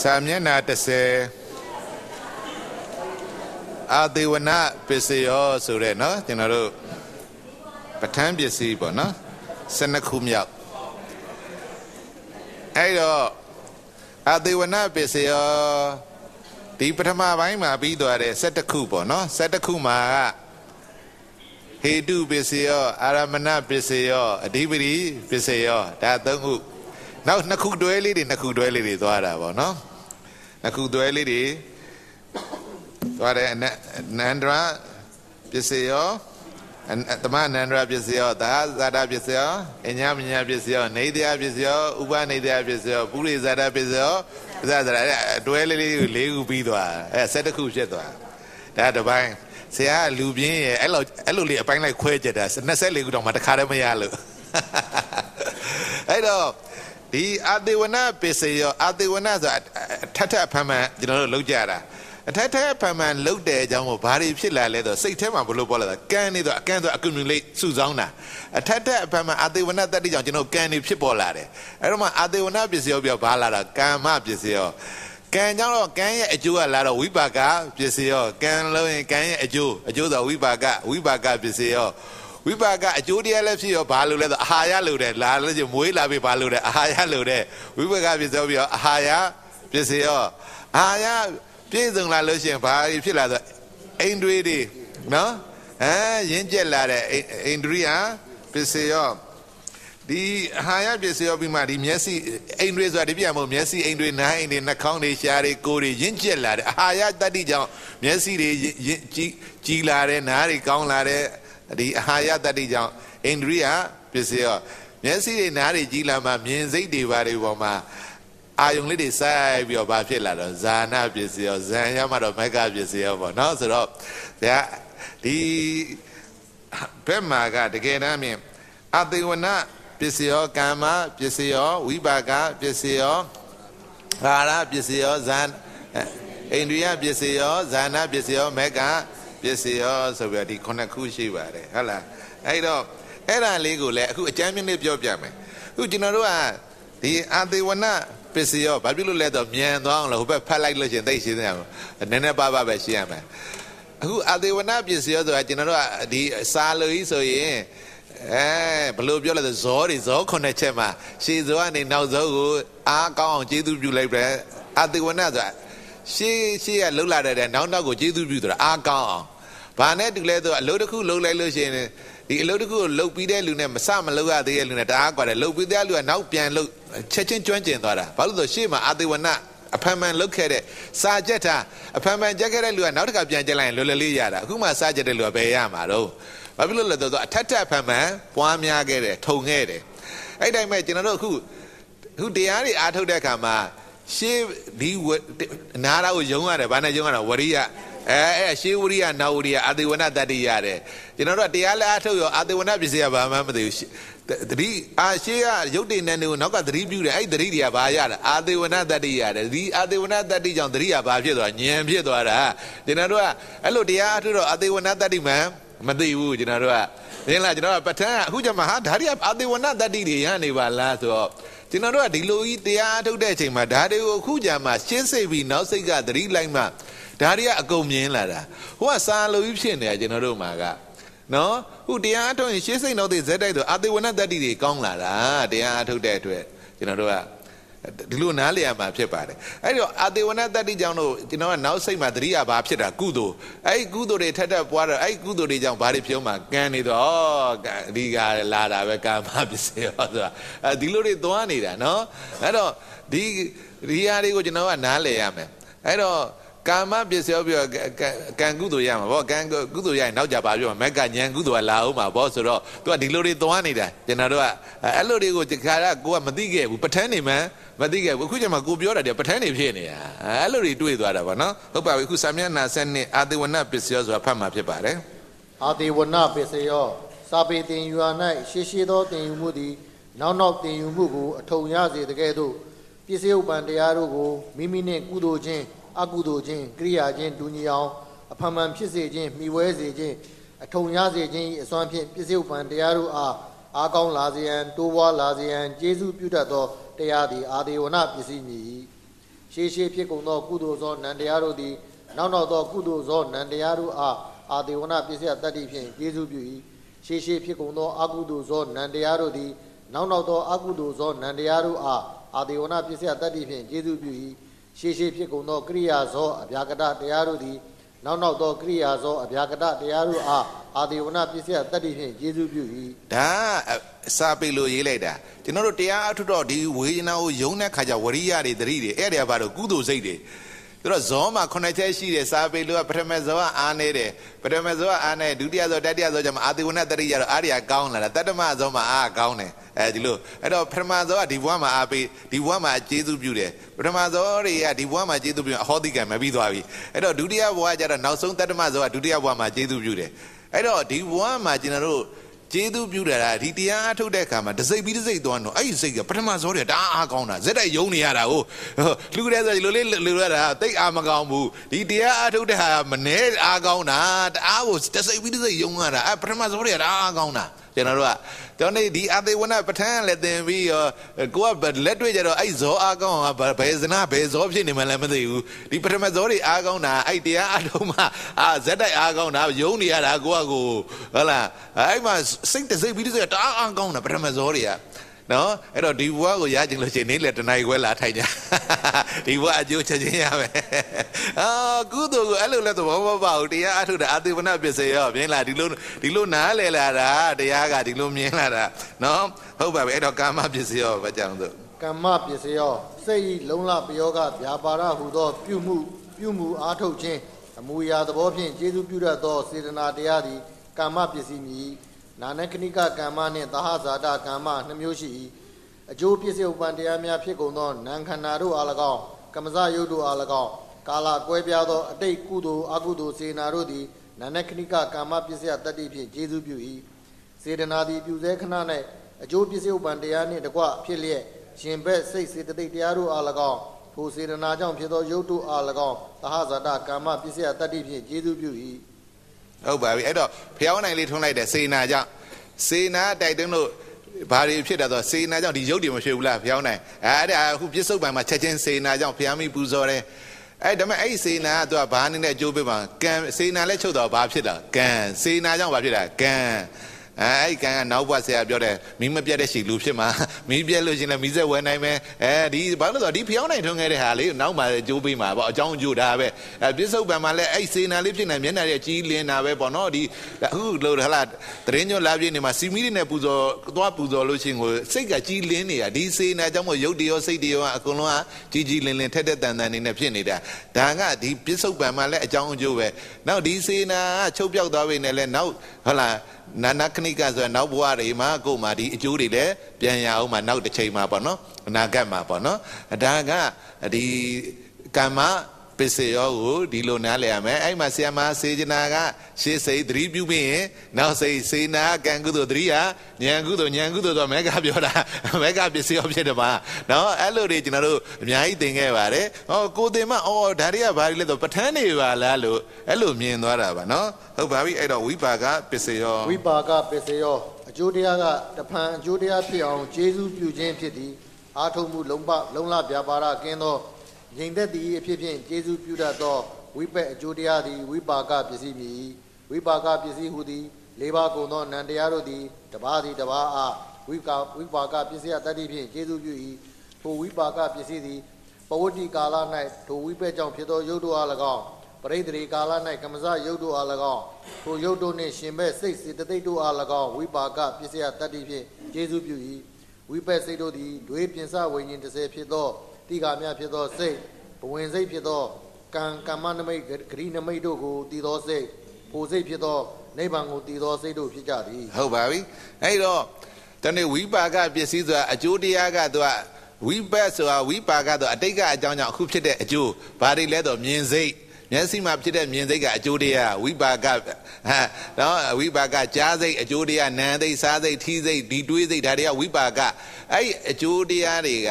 စာမျက်နှာ30အာသေဝနပစ္စယောဆိုတဲ့เนาะကျွန်တော်တို့ပဋ္ဌာန်းပစ္စည်းပေါ့เนาะ12ခုမြောက်အဲ့တော့အာသေဝနပစ္စယောဒီပထမပိုင်းမှာပြီးသွားတယ်17ခုပေါ့เนาะ17ခုမှာကဟေတုပစ္စယောအာရမဏပစ္စယောအဓိပတိပစ္စယောဒါသုံးခုနောက်နှစ်ခုတွဲလေးတွေနှစ်ခုတွဲလေးတွေသွားတာပေါ့နော်နှစ်ခုတွဲလေးတွေသွားတယ်နန္ဒရာပစ္စယောသမနန္ဒရာပစ္စယောသာဇာတာပစ္စယောအညမညာပစ္စယောနေတရားပစ္စယောဥပနေတရားပစ္စယောပုရိဇာတာပစ္စယောဇာဇာတာတွဲလေးလေးကို၄ခုပြီးသွားအဲ၁၁ခုဖြစ်သွားဒါတပိုင်းဆရာကလူပြင်းရဲ့အဲ့လိုအဲ့လိုလေးအပိုင်းလိုက်ခွဲကြတာ24ခုတောင်မှတခါတည်းမရလို့အဲ့တော့ဒီအာသေဝနာပစ္စယောအာသေဝနာဆိုတာထထဖမ်းမှန်ကျွန်တော်တို့လောက်ကြတာအထက်ထက်ဖမ်းမှန်လောက်တဲ့အကြောင်းကိုဘာတွေဖြစ်လာလဲဆိုစိတ်ထဲမှာဘလို့ပေါ်လာတာကံနေဆိုအကံဆို accumulate စုဆောင်းတာအထက်ထက်ဖမ်းမှန်အာသေဝနာတတ္တိကြောင့်ကျွန်တော်ကံနေဖြစ်ပေါ်လာတယ်အဲ့တော့မှအာသေဝနာပစ္စယောပြောဘာလာတာကာမပစ္စယောကံကြောင့်တော့ကံရဲ့အကျိုးကလာတော့ဝိပါကပစ္စယောကံလို့ရင်ကံရဲ့အကျိုးအကျိုးဆိုဝိပါကဝိပါကပစ္စယောဝိပါကအကျိုးတရားလည်းဖြစ်ရောဘာလို့လဲဆိုအာဟာရလိုတယ်လာလို့ချင်းမွေးလာပြီဘာလို့လဲအာဟာရလိုတယ်ဝိပါကပြည့်စုံပြီးရောအာဟာရပြည့်စုံရောအာဟာရပြည့်စုံလာလို့ရှိရင်ဘာဖြစ်လာဆိုအိန္ဒြေတွေနော်အဲရင်းကျက်လာတဲ့အိန္ဒြိယပြည့်စုံရောဒီဟာရပစ္စည်းရောပြီးမှဒီမျက်စိအိမ်တွေဆိုတာဒီပြန်မို့မျက်စိအိမ်တွေနားအိမ်တွေနှာခေါင်းတွေရှားတွေကိုယ်တွေရင့်ကျက်လာတယ်အာဟာရတတ္တိကြောင့်မျက်စိတွေကြီးကြီးလာတယ်နားတွေကောင်းလာတယ်ဒီအာဟာရတတ္တိကြောင့်အိန္ဒြိယပစ္စည်းရောမျက်စိတွေနားတွေကြီးလာမှမြင်စိတ်တွေဘာတွေပေါ်မှာအာယုံလေးတွေစိုက်ပြီးတော့ဘာဖြစ်လာတော့ဇာနာပစ္စည်းရောဇံရမှတော့မက္ကပစ္စည်းရောပေါ့နော်ဆိုတော့ဒါဒီဘက်မှာကတကယ်တမ်းမြင်အသေဝနာပစ္စည်းရောကာမပစ္စည်းရောဝိပါကပစ္စည်းရောဟာရပစ္စည်းရောဇန်အိန္ဒြိယပစ္စည်းရောဇာနာပစ္စည်းရောမက္ကပစ္စယောဆိုပြီးဒီခုနှစ်ခုရှိပါတယ်ဟုတ်လားအဲ့တော့အဲ့ဒါလေးကိုလည်းအခုအကျမ်းမြင့်လေးပြောပြမယ်အခုကျွန်တော်တို့ကဒီအာသေဝနပစ္စယောဘာဖြစ်လို့လဲတော့မြန်သွားအောင်လို့ဟိုဘက်ဖတ်လိုက်လို့ရှင်သိရှင်းတယ်နည်းနည်းပါးပါးပဲရှင်းရမယ်အခုအာသေဝနပစ္စယောဆိုတာကျွန်တော်တို့ကဒီစာလိုကြီးဆိုရင်အဲဘလို့ပြောလဲဆိုဇောတွေဇောခုနှစ်ချက်မှာရှေဇောကနေနောက်ဇောကိုအားကောင်းအောင်ကျေးဇူးပြုလိုက်ပဲအာသေဝနဆိုတာရှေ့ရှေ့ကလှုပ်လာတဲ့တဲ့နောက်နောက်ကိုကျေးဇူးပြုဆိုတာအာကောင်းအောင်ဘာနဲ့တူလဲဆိုအလုပ်တစ်ခုလုပ်လိုက်လို့ရှိရင်ဒီအလုပ်တစ်ခုကိုလုပ်ပြီးတဲ့လူနဲ့မစမလုပ်ရသေးတဲ့လူနဲ့တအားကွာတယ်လုပ်ပြီးတဲ့လူကနောက်ပြန်လုပ်ချက်ချင်းကျွမ်းကျင်သွားတာဘာလို့ဆိုရှေ့မှာအာသေဝနအဖန်ဖန်လုတ်ခဲ့တဲ့စာကြက်တာအဖန်ဖန်ကြက်ခဲ့တဲ့လူကနောက်တစ်ခါပြန်ကြက်လိုက်ရင်လွယ်လွယ်လေးရတာအခုမှစာကြက်တဲ့လူကဘယ်ရမှာတော့ဘာဖြစ်လို့လဲဆိုတော့အထက်ထက်ဖန်ဖန်ပွားများခဲ့တယ်ထုံခဲ့တယ်အဲ့တိုင်းပဲကျွန်တော်တို့အခုအခုတရားတွေအားထုတ်တဲ့အခါမှာရှေးဒီနာရကိုယုံရတယ်ဘာနဲ့ယုံရတာဝရိယအဲအဲရှေးဝရိယနာဝရိယအာသေဝနတတ္တိရတယ်ကျွန်တော်တို့တရားလက်အထုတ်ရောအာသေဝနပစ္စည်းကဘာမှမသိဘူးသတိအာရှေးကရုပ်တည်နေတယ်ကိုနောက်ကသတိပြုတယ်အဲ့သတိတွေကဘာရတာအာသေဝနတတ္တိရတယ်ဒီအာသေဝနတတ္တိကြောင့်သတိကဘာဖြစ်သွားညံဖြစ်သွားတာကျွန်တော်တို့ကအဲ့လိုတရားအထုတ်တော့အာသေဝနတတ္တိမှမသိဘူးကျွန်တော်တို့ကသိလားကျွန်တော်ကပဋ္ဌာန်းအခုကျမဟာဒါရီအာသေဝနတတ္တိတွေရနေပါလားဆိုတော့ကျွန်တော်တို့ကဒီလိုကြီးတရားထုတ်တဲ့အချိန်မှာဒါတွေကိုအခုကြာမှရှင်းစိတ်ပြီးနောက်စိတ်ကသတိလိုက်မှဒါတွေကအကုန်မြင်လာတာဟိုကစာလိုကြီးဖြစ်နေတာကျွန်တော်တို့မှာကနော်ခုတရားထုတ်ရင်ရှင်းစိတ်နောက်သိဇက်တိုက်ဆိုအာသေဝနတ္တိတွေကောင်းလာတာတရားထုတ်တဲ့အတွက်ကျွန်တော်တို့ကဒီလိုနားလည်ရမှာဖြစ်ပါတယ်အဲ့တော့အာသေဝနတတ္တိကြောင့်လို့ကျွန်တော်က နောက်စိတ်မှာတတိယဘာဖြစ်တာကုသိုလ်အဲ့ကုသိုလ်တွေထက်ထက်ပွားတော့အဲ့ကုသိုလ်တွေကြောင့်ဘာတွေပြုံးမှာကံနေတော့ဩဒီကလာတာပဲကာမပစ္စည်းဟောဆိုတာအဲ့ဒီလိုတွေသွားနေတာနော်အဲ့တော့ဒီဒီဟာတွေကိုကျွန်တော်ကနားလည်ရမယ်အဲ့တော့ကာမပစ္စယောပြောကံကုသိုလ်ရမှာဗောကံကုသိုလ်ရရင်နောက်ကြပါပြောမက်ကညံကုသိုလ်ကလာအောင်မှာဗောဆိုတော့ तू ကဒီလိုတွေသွားနေတာကျွန်တော်တို့ကအဲ့လိုတွေကိုတခါတော့ကိုကမသိခဲ့ဘူးပဋ္ဌာန်းနေမှမသိခဲ့ဘူးအခုချိန်မှာကိုပြောတာတည်းပဋ္ဌာန်းနေဖြစ်နေတာအဲ့လိုတွေတွေးသွားတာဗောနော်ဟုတ်ပါပြီအခုစာမျက်နှာဆက်နှစ်အာသေဝနပစ္စယောဆိုတာဖတ်မှာဖြစ်ပါတယ်အာသေဝနပစ္စယောစာပေတင်ယူရာ၌ရှေးရှေးသောတင်ယူမှုသည်နောက်နောက်တင်ယူမှုကိုအထုံရစေတကယ်သို့ပစ္စယုပ္ပံတရားတို့ကိုမိမိနှင့်ကုသိုလ်ချင်းအကုသိုလ်ချင်းကိရိယာချင်းဒူညီအောင်အဖန်ဖန်ဖြစ်စေခြင်းမိဝဲစေခြင်းအထုံရစေခြင်းအစွမ်းဖြင့်ပြည့်စုံပံတရားတို့အားအားကောင်းလာစေရန်တိုးပွားလာစေရန်ကျေးဇူးပြုတတ်သောတရားသည်အာဒေဝနာပစ္စည်းမည်ရှေးရှေးဖြစ်ကုန်သော ကုသိုလ်သောနန္တရားတို့သည်နောက်နောက်သော ကုသိုလ်သောနန္တရားတို့အားအာဒေဝနာပစ္စည်းတတ္တိဖြင့်ကျေးဇူးပြု၏ရှေးရှေးဖြစ်ကုန်သောအကုသိုလ်သောနန္တရားတို့သည်နောက်နောက်သောအကုသိုလ်သောနန္တရားတို့အားအာဒေဝနာပစ္စည်းတတ္တိဖြင့်ကျေးဇူးပြု၏ရှေးရှေးဖြစ်ကုန်သောကရိယာဇောအဗျာကတတရားတို့သည်နောက်နောက်သောကရိယာသောအဗျာကတတရားတို့အားအာဒီဝနာပစ္စယတတ္တိဖြင့်ယေရှုပြု၏ဒါစာပေလိုရေးလိုက်တာကျွန်တော်တို့တရားအထုတော့ဒီဝေဒနာကိုယုံတဲ့ခါကျဝရိယတွေတတိတွေအဲ့ဒါဘာလို့ကုသိုလ်စိတ်တွေတို့တော့ဇောမှာခုနှစ်ချက်ရှိတယ်စာပေလိုကပထမဇောကအားနေတယ်ပထမဇောကအားနေဒုတိယဇောတတိယဇောကျမှအာဒီဝနာတတိရတော့အားရကောင်းလာတာတတမဇောမှာအားကောင်းတယ်အဲဒီလိုအဲ့တော့ပထမဆုံးကဒီဘဝမှာအားပေးဒီဘဝမှာကျေးဇူးပြုတယ်ပထမဆုံးတွေကဒီဘဝမှာကျေးဇူးပြုအဟောတိကံမပြီးသွားပြီအဲ့တော့ဒုတိယဘဝကျတော့နောက်ဆုံးတတ္တမဆုံးကဒုတိယဘဝမှာကျေးဇူးပြုတယ်အဲ့တော့ဒီဘဝမှာကျွန်တော်တို့ကျေးဇူးပြုတာဒီတရားအထုတ်တဲ့အခါမှာတစိတ်ပြီးတစိတ်သွားတော့အဲ့ဒီစိတ်ကပထမဆုံးတည်းတအားအားကောင်းတာဇက်တိုက်ယုံနေရတာကိုလူတဲ့ဆိုဒီလိုလေးလူရတာတိတ်အားမကောင်းဘူးဒီတရားအထုတ်တဲ့ဟာမနေအားကောင်းတာတအားကိုတစိတ်ပြီးတစိတ်ယုံရတာအဲ့ပထမဆုံးတည်းတအားအားကောင်းတာကျွန်တော်တို့ကတော်နေဒီအာသေဝနပဋ္ဌာန်းလည်းသင်ပြီးရောကိုကလက်တွေ့ကြတော့အဲ့ဇောအားကောင်းကဘယ်ဇနာဘယ်ဇောဖြစ်နေမှလည်းမသိဘူးဒီပထမဇောတွေအားကောင်းတာအဲ့တရားအလုံးမှအာဇက်တိုက်အားကောင်းတာယုံနေရတာကိုကကိုဟုတ်လားအဲ့မှာစိတ်တစိတ်ပြီးတစိတ်တအားအားကောင်းတာပထမဇောတွေကနော်အဲ့တော့ဒီဘဝကိုရကြင်လို့ရှိရင်နေ့လေတနိုင်ခွဲလာထိုင်ကြဒီဘဝအကျိုးချက်ချင်းရမယ်အာကုသိုလ်ကိုအဲ့လိုလဲသဘောမပေါဘူးတရားအထုတာအသေဝနာပစ္စယောမြင်လားဒီလိုဒီလိုနားလဲလာတာတရားကဒီလိုမြင်လာတာနော်ဟုတ်ပါပြီအဲ့တော့ကာမပစ္စယောပဲကြောင်းဆိုကမ္မပစ္စယော စိတ်ဤလုံလပယောကဗျာပါရဟူသော ပြုမှု ပြုမှုအားထုတ်ခြင်းအမူအရာသဘောဖြင့်ကျေးဇူးပြုတတ်သောစေတနာတရားသည်ကာမပစ္စည်းမြည်နာနကဏိကကမ္မနှင့်သဟဇာတကမ္မနှစ်မျိုးရှိ၏အကျိုးပစ္စယဥပ္ပန်တရားများဖြစ်ကုန်သောနံခန္ဓာတို့အား၎င်းကမ္မဇယုတ်တို့အား၎င်းကာလကွဲပြားသောအတိတ်ကုသိုလ်အကုသိုလ်စေနာတို့သည်နာနကဏိကကာမပစ္စယတတ္တိဖြင့်ကျေစုပြု၏စေတနာသည်ပြုစဲခဏ၌အကျိုးပစ္စယဥပ္ပန်တရားနှင့်တကွဖြစ်လျက်ရှင်ဘက်စိတ်စေတသိက်တရားတို့အား၎င်းထိုစေတနာကြောင့်ဖြစ်သောယုတ်တို့အား၎င်းသဟဇာတကာမပစ္စယတတ္တိဖြင့်ကျေစုပြု၏ဟုတ်ပါပြီအဲ့တော့ဖျောင်းနိုင်လေးထုံးလိုက်တယ်စေနာကြောင့်စေနာတိုက်တွန်းလို့ဘာတွေဖြစ်တာဆိုစေနာကြောင့်ဒီရုပ်တွေမဖြစ်ဘူးလားဖျောင်းနိုင်အဲ့ဒါအခုပြစ္ဆုတ်ပံမှာချက်ချင်းစေနာကြောင့်ဖျားမိပူဇော်တယ်အဲ့ဒါပေမဲ့အဲ့စေနာကသူကဘာအနေနဲ့အကျိုးပေးမှာကံစေနာလည်းချုပ်တော့ဘာဖြစ်တာကံစေနာကြောင့်ဘာဖြစ်တာကံအဲအဲ့ကံကနောက်ဘက်ဆရာပြောတယ်မီးမပြတ်တဲ့ရှီလူဖြစ်မှာမီးပြတ်လို့ရှင်လည်းမီးဆက်ဝဲနိုင်မယ်အဲဒီဘာလို့ဆိုတော့ဒီဖျောင်းနိုင်ထွန်းခဲ့တဲ့ဟာလေးနောက်မှကြိုးပေးမှာပေါ့အကြောင်းကြိုးဒါပဲအဲပြစ္ဆုတ်ပံမှာလည်းအဲ့စေနာလေးဖြစ်နေမျက်နှာရဲ့ကြီးလင်းတာပဲပေါ့နော်ဒီအခုလို့ဟလာတရင်ညွတ်လာပြည့်နေမှာစီမီးတွေနဲ့ပူဇော်သွားပူဇော်လို့ရှင်ကိုစိတ်ကကြီးလင်းနေတာဒီစေနာကြောင့်မို့ရုပ်တရောစိတ်တရောအကုန်လုံးကကြီးကြီးလင်းလင်းထက်ထက်တန်တန်နေနဲ့ဖြစ်နေတာဒါကဒီပြစ္ဆုတ်ပံမှာလည်းအကြောင်းအကျိုးပဲနောက်ဒီစေနာကချုပ်ပြောက်သွားပြီနဲ့လည်းနောက်ဟလာနာနာခဏိကဆိုရင်နောက်ဘဝတွေမှာကိုယ်မှာဒီအကျိုးတွေလည်းပြန်ရအောင်မှာနောက်တစ်ချိန်မှာပေါ့နော်အနာဂတ်မှာပေါ့နော်ဒါကဒီကမ္မပစ္စယောကိုဒီလိုနားလည်ရမယ်အဲ့မှာဆရာမစေချနာကရှေးစိတ်သတိပြုပြီးရင်နောက်စိတ်စေနာကံကုသိုလ်သတိဟာဉာဏ်ကုသိုလ်ဉာဏ်ကုသိုလ်တော့မဲကပြောတာမဲကပစ္စယောဖြစ်တယ်ပါနော်အဲ့လိုတွေကျွန်တော်တို့အများကြီးသင်ခဲ့ပါတယ်ဟောကိုသင်မဩဒါတွေကဘာတွေလဲဆိုပဋ္ဌာန်းတွေပါလားလို့အဲ့လိုမြင်သွားတာပါနော်ဟုတ်ပါပြီအဲ့တော့ဝိပါကပစ္စယောဝိပါကပစ္စယောအကျိုးတရားကတဖန်အကျိုးတရားဖြစ်အောင်ကျေးဇူးပြုခြင်းဖြစ်သည်အာထုံမှုလုံပလုံလပြပါရကင်းသောငြိမ်သက်သည့်အဖြစ်ဖြင့်ကျေးဇူးပြုတတ်သောဝိပက်အကျိုးတရားသည်ဝိပါကပစ္စည်းမည်ဝိပါကပစ္စည်းဟုသည်လေးပါးကုန်သောနံတရားတို့သည်တပါးသည်တပါးအားဝိပါဝိပါကပစ္စည်းအတ္တိဖြင့်ကျေးဇူးပြု၏ထိုဝိပါကပစ္စည်းသည်ပဝတ္တိကာလ၌ထိုဝိပက်ကြောင့်ဖြစ်သောယုတ်တို့အား၎င်းပရိသေကာလ၌ကမ္မဇယုတ်တို့အား၎င်းထိုယုတ်တို့နှင့်ရှင်ဘက်စိတ်စေတသိက်တို့အား၎င်းဝိပါကပစ္စည်းအတ္တိဖြင့်ကျေးဇူးပြု၏ဝိပက်စိတ်တို့သည်ဒွေပြင်စဝိညာဉ်30ဖြစ်သောတိဃာမြဖြစ်သောစိတ်ဘဝင်စိတ်ဖြစ်သောကံကမ္မနမိတ်ဂရိနမိတ်တို့ကိုတည်သောစိတ်ပူစိတ်ဖြစ်သောနိဗ္ဗာန်ကိုတည်သောစိတ်တို့ဖြစ်ကြသည်ဟုတ်ပါပြီအဲ့တော့တနေ့ဝိပါကပစ္စည်းဆိုတာအကျိုးတရားကသူကဝိပတ်ဆိုတာဝိပါကတော့အတိတ်ကအကြောင်းကြောင့်အခုဖြစ်တဲ့အကျိုးဘာတွေလဲတော့မြင်စိတ်မျက်စိမှာဖြစ်တဲ့မြင်စိတ်ကအကျိုးတရားဝိပါကဟာနော်ဝိပါကကြားစိတ်အကျိုးတရားနာမ်စိတ်စားစိတ်ထီးစိတ်ဒီတွေးစိတ်ဒါတွေကဝိပါကအဲ့အကျိုးတရားတွေက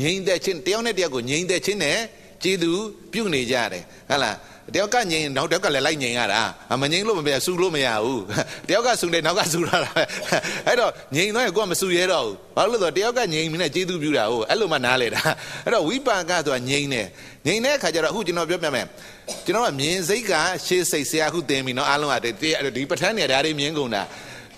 ငြိမ့်သက်ခြင်းတယောက်နဲ့တယောက်ကိုငြိမ့်သက်ခြင်းနဲ့ကျေးဇူးပြုနေကြတယ်ဟုတ်လားတယောက်ကငြိမ်နောက်တယောက်ကလည်းလိုက်ငြိမ်ရတာမငြိမ်လို့မပြဆူလို့မရဘူးတယောက်ကဆူတယ်နောက်ကဆူတာအဲ့တော့ငြိမ်တော့ကိုကမဆူရတော့ဘူးဘာလို့လဲဆိုတော့တယောက်ကငြိမ်နေကျေးဇူးပြုတာဟုတ်အဲ့လိုမှနားလေတာအဲ့တော့ဝိပါကဆိုတာငြိမ်တယ်ငြိမ်တဲ့အခါကျတော့အခုကျွန်တော်ပြောပြမယ်ကျွန်တော်ကမြင်စိတ်ကရှေးစိတ်ဆရာအခုသင်ပြီနော်အားလုံးကဒီပဋ္ဌာန်းနေရာဒါတွေမြင်ကုန်တာ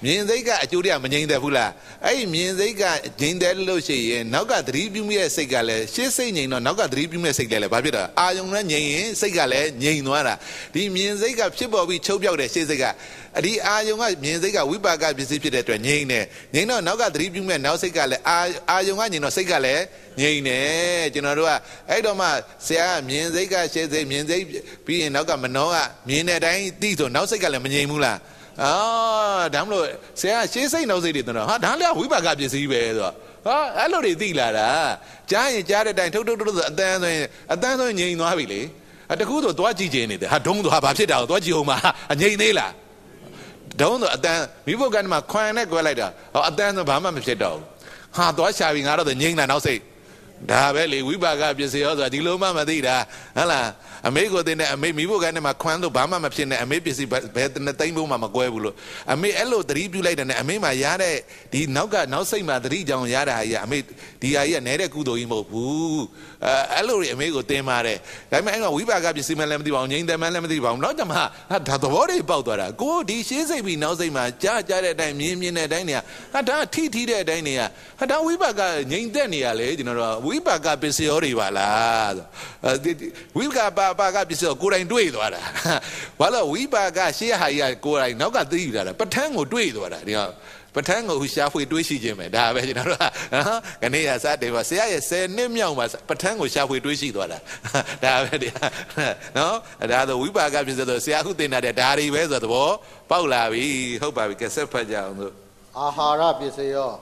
မြင်စိတ်ကအကျိုးတရားမငြိမ့်သက်ဘူးလားအဲ့ဒီမြင်စိတ်ကငြိမ့်သက်လို့ရှိရင်နောက်ကသတိပြုမိတဲ့စိတ်ကလည်းရှေ့စိတ်ငြိမ့်တော့နောက်ကသတိပြုမိတဲ့စိတ်လည်းလည်းဘာဖြစ်တာအာယုံနဲ့ငြိမ့်ရင်စိတ်ကလည်းငြိမ့်သွားတာဒီမြင်စိတ်ကဖြစ်ပေါ်ပြီးချုပ်ပြောက်တဲ့ရှေ့စိတ်ကအဒီအာယုံကမြင်စိတ်ကဝိပါကပစ္စည်းဖြစ်တဲ့အတွက်ငြိမ့်တယ်ငြိမ့်တော့နောက်ကသတိပြုမိတဲ့နောက်စိတ်ကလည်းအာအာယုံကငြိမ့်တော့စိတ်ကလည်းငြိမ့်တယ်ကျွန်တော်တို့ကအဲ့တော့မှဆရာကမြင်စိတ်ကရှေ့စိတ်မြင်စိတ်ပြီးရင်နောက်ကမနှောကမြင်တဲ့အတိုင်းသိဆိုနောက်စိတ်ကလည်းမငြိမ့်ဘူးလားအာဒါမှမလို့ဆရာရှေးစိတ်နောက်စိတ်တွေသင်တော့ဟာဒါလည်းဝိပါကပစ္စည်းပဲဆိုတော့ဟာအဲ့လိုတွေသိလာတာကြားရင်ကြားတဲ့အတိုင်းထုတ်ထုတ်ထုတ်ဆိုအတန်းဆိုရင်အတန်းဆိုရင်ငြိမ်သွားပြီလေအတကူဆိုသွားကြည့်ခြင်းနေတယ်ဟာဒုံးဆိုဟာဘာဖြစ်တာကိုသွားကြည့်အောင်ပါအငြိမ်သေးလားဒုံးဆိုအတန်းမိဖို့ကတည်းကခွန်နဲ့ကွဲလိုက်တာဟောအတန်းဆိုဘာမှမဖြစ်တော့ဘူးဟာသွားရှာပြီးငါတော့ငြိမ်တာနောက်စိတ်ဒါပဲလေဝိပါကပစ္စည်းရောဆိုတာဒီလိုမှမသိတာဟုတ်လားအမေကိုတင်တဲ့အမေမိဖို့ကနဲ့မှခွမ်းလို့ဘာမှမဖြစ်နဲ့အမေပစ္စည်းဘယ်နဲ့သိမ့်ဖို့မှမကွဲဘူးလို့အမေအဲ့လိုသတိပြုလိုက်တဲ့နဲ့အမေမှရတဲ့ဒီနောက်ကနောက်စိတ်မှသတိကြောင်ရတာဟာကြီးအမေဒီဟာကြီးကနဲတဲ့ကုသိုလ်ကြီးမဟုတ်ဘူးအဲအဲ့လိုတွေအမေကိုတင်ပါတယ်ဒါပေမဲ့အဲ့ကဝိပါကပစ္စည်းမှလည်းမသိပါဘူးငြိမ်းတယ်မှလည်းမသိပါဘူးနောက်ကျမှဒါသဘောတွေပေါက်သွားတာကိုဒီရှေးစိတ်ပြီးနောက်စိတ်မှာကြားကြားတဲ့အတိုင်းမြင်မြင်တဲ့အတိုင်းတွေကဟာဒါထိထိတဲ့အတိုင်းတွေကဟာဒါဝိပါကငြိမ်းတဲ့နေရလေကျွန်တော်တို့ဝိပါကပစ္စည်းရောတွေပါလားဆိုဝိပါကပါကပစ္စည်းကိုယ်တိုင်တွေ့သွားတာဘာလို့ဝိပါကရှေးဟာကြီးကကိုယ်တိုင်နောက်ကသိယူလာတာပဋ္ဌာန်းကိုတွေ့သွားတာဒီကပဋ္ဌာန်းကိုရှာဖွေတွေးရှိခြင်းပဲဒါပဲကျွန်တော်တို့ကနော်ခဏရစတယ်ပါဆရာရဲ့10နှစ်မြောက်မှာပဋ္ဌာန်းကိုရှာဖွေတွေးရှိသွားတာဒါပဲတရားနော်ဒါဆိုဝိပါကဖြစ်စေဆိုဆရာခုသင်တာတဲ့ဒါတွေပဲဆိုတော့သဘောပေါက်လာပြီဟုတ်ပါပြီကဆက်ဖတ်ကြအောင်ဆိုအာဟာရပစ္စယော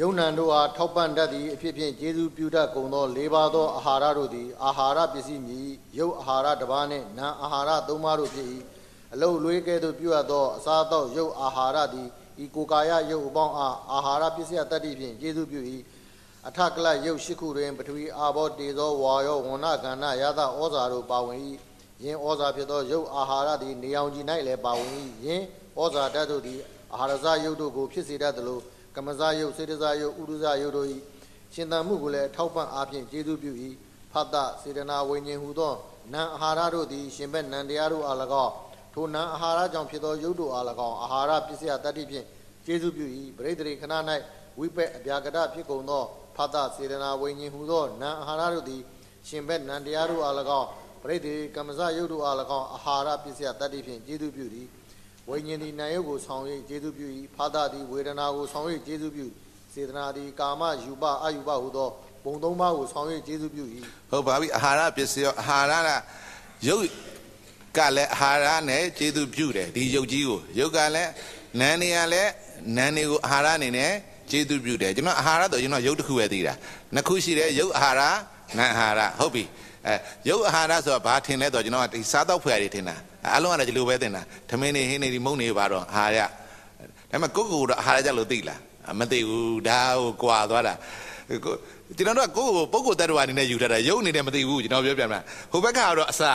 ယုံနံတို့အားထောက်ပံ့တတ်သည့်အဖြစ်ဖြင့်ကျေးဇူးပြုတတ်ကုန်သော၄ပါးသောအာဟာရတို့သည် အာဟာရပစ္စည်းမြည်ရုပ်အာဟာရတစ်ပါးနှင့်နာအာဟာရသုံးပါးတို့ဖြစ်၏အလုတ်လွေးကဲ့သို့ပြုအပ်သောအစာအသောက်ရုပ်အာဟာရသည်ဤကိုကာယယုတ်အပေါင်းအားအာဟာရပစ္စယတတ္တိဖြင့်ကျေစုပြု၏အထကလယုတ်ရှိခုတွင်ပထဝီအာဘောတေဇောဝါယောဝဏကဏယသဩဇာတို့ပါဝင်၏ယင်းဩဇာဖြစ်သောယုတ်အာဟာရသည်နေအောင်ကြီး၌လည်းပါဝင်၏ယင်းဩဇာဓာတ်တို့သည်အာဟာရဇယုတ်တို့ကိုဖြစ်စေတတ်သလိုကမဇယုတ်စေတဇယုတ်ဥဒဇယုတ်တို့၏ရှင်သန်မှုကိုလည်းထောက်ပံ့အားဖြင့်ကျေစုပြု၏ဖတ်တစေတနာဝိညာဉ်ဟူသောနံအာဟာရတို့သည်ရှင်ဘက်နံတရားတို့အား၎င်းထိုနံအာဟာရကြောင့်ဖြစ်သောရုပ်တို့အား၎င်းအာဟာရပစ္စယတတ္တိဖြင့်ကျေစုပြု၏ပရိသေခဏ၌ဝိပက်အပြာကတဖြစ်ကုန်သောဖသစေတနာဝိညာဉ်ဟူသောနံအာဟာရတို့သည် ရှင်ဘက်နံတရားတို့အား၎င်းပရိသေကမ္မဇရုပ်တို့အား၎င်းအာဟာရပစ္စယတတ္တိဖြင့်ကျေစုပြု၏ဝိညာဉ်သည်နာယုတ်ကိုဆောင်၍ကျေစုပြု၏ဖာသသည်ဝေဒနာကိုဆောင်၍ကျေစုပြု စေတနာသည်ကာမယူပအယူပဟုသောဘုံသုံးပါးကိုဆောင်၍ကျေစုပြု၏ဟုတ်ပါပြီအာဟာရပစ္စည်းရောအာဟာရကရုပ်ကလည်းအာဟာရနဲ့ကျေသူပြုတယ်ဒီယုတ်ကြီးကိုယုတ်ကလည်းနာန်နေရလည်းနာန်နေကိုအာဟာရအနေနဲ့ကျေသူပြုတယ်ကျွန်တော်အာဟာရဆိုကျွန်တော်ယုတ်တစ်ခုပဲသိတာနှစ်ခုရှိတယ်ယုတ်အာဟာရနာန်အာဟာရဟုတ်ပြီအဲယုတ်အာဟာရဆိုတာဘာထင်လဲဆိုတော့ကျွန်တော်ကဒီစားတော့ဖွယ်ရည်ထင်တာအလုံးကလည်းဒီလိုပဲတင်တာထမင်းနေဟင်းနေဒီမုံနေပါတော့အာဟာရဒါပေမဲ့ကိုယ့်ကိုယ်တော့အာဟာရကြလို့သိလားမသိဘူးဒါကိုကွာသွားတာကျွန်တော်တို့ကကိုယ့်ကိုယ်ပုဂ္ဂိုလ်တ attva အနေနဲ့ယူထားတာယုတ်အနေနဲ့မသိဘူးကျွန်တော်ပြောပြမှာဟိုဘက်ကတော့အစာ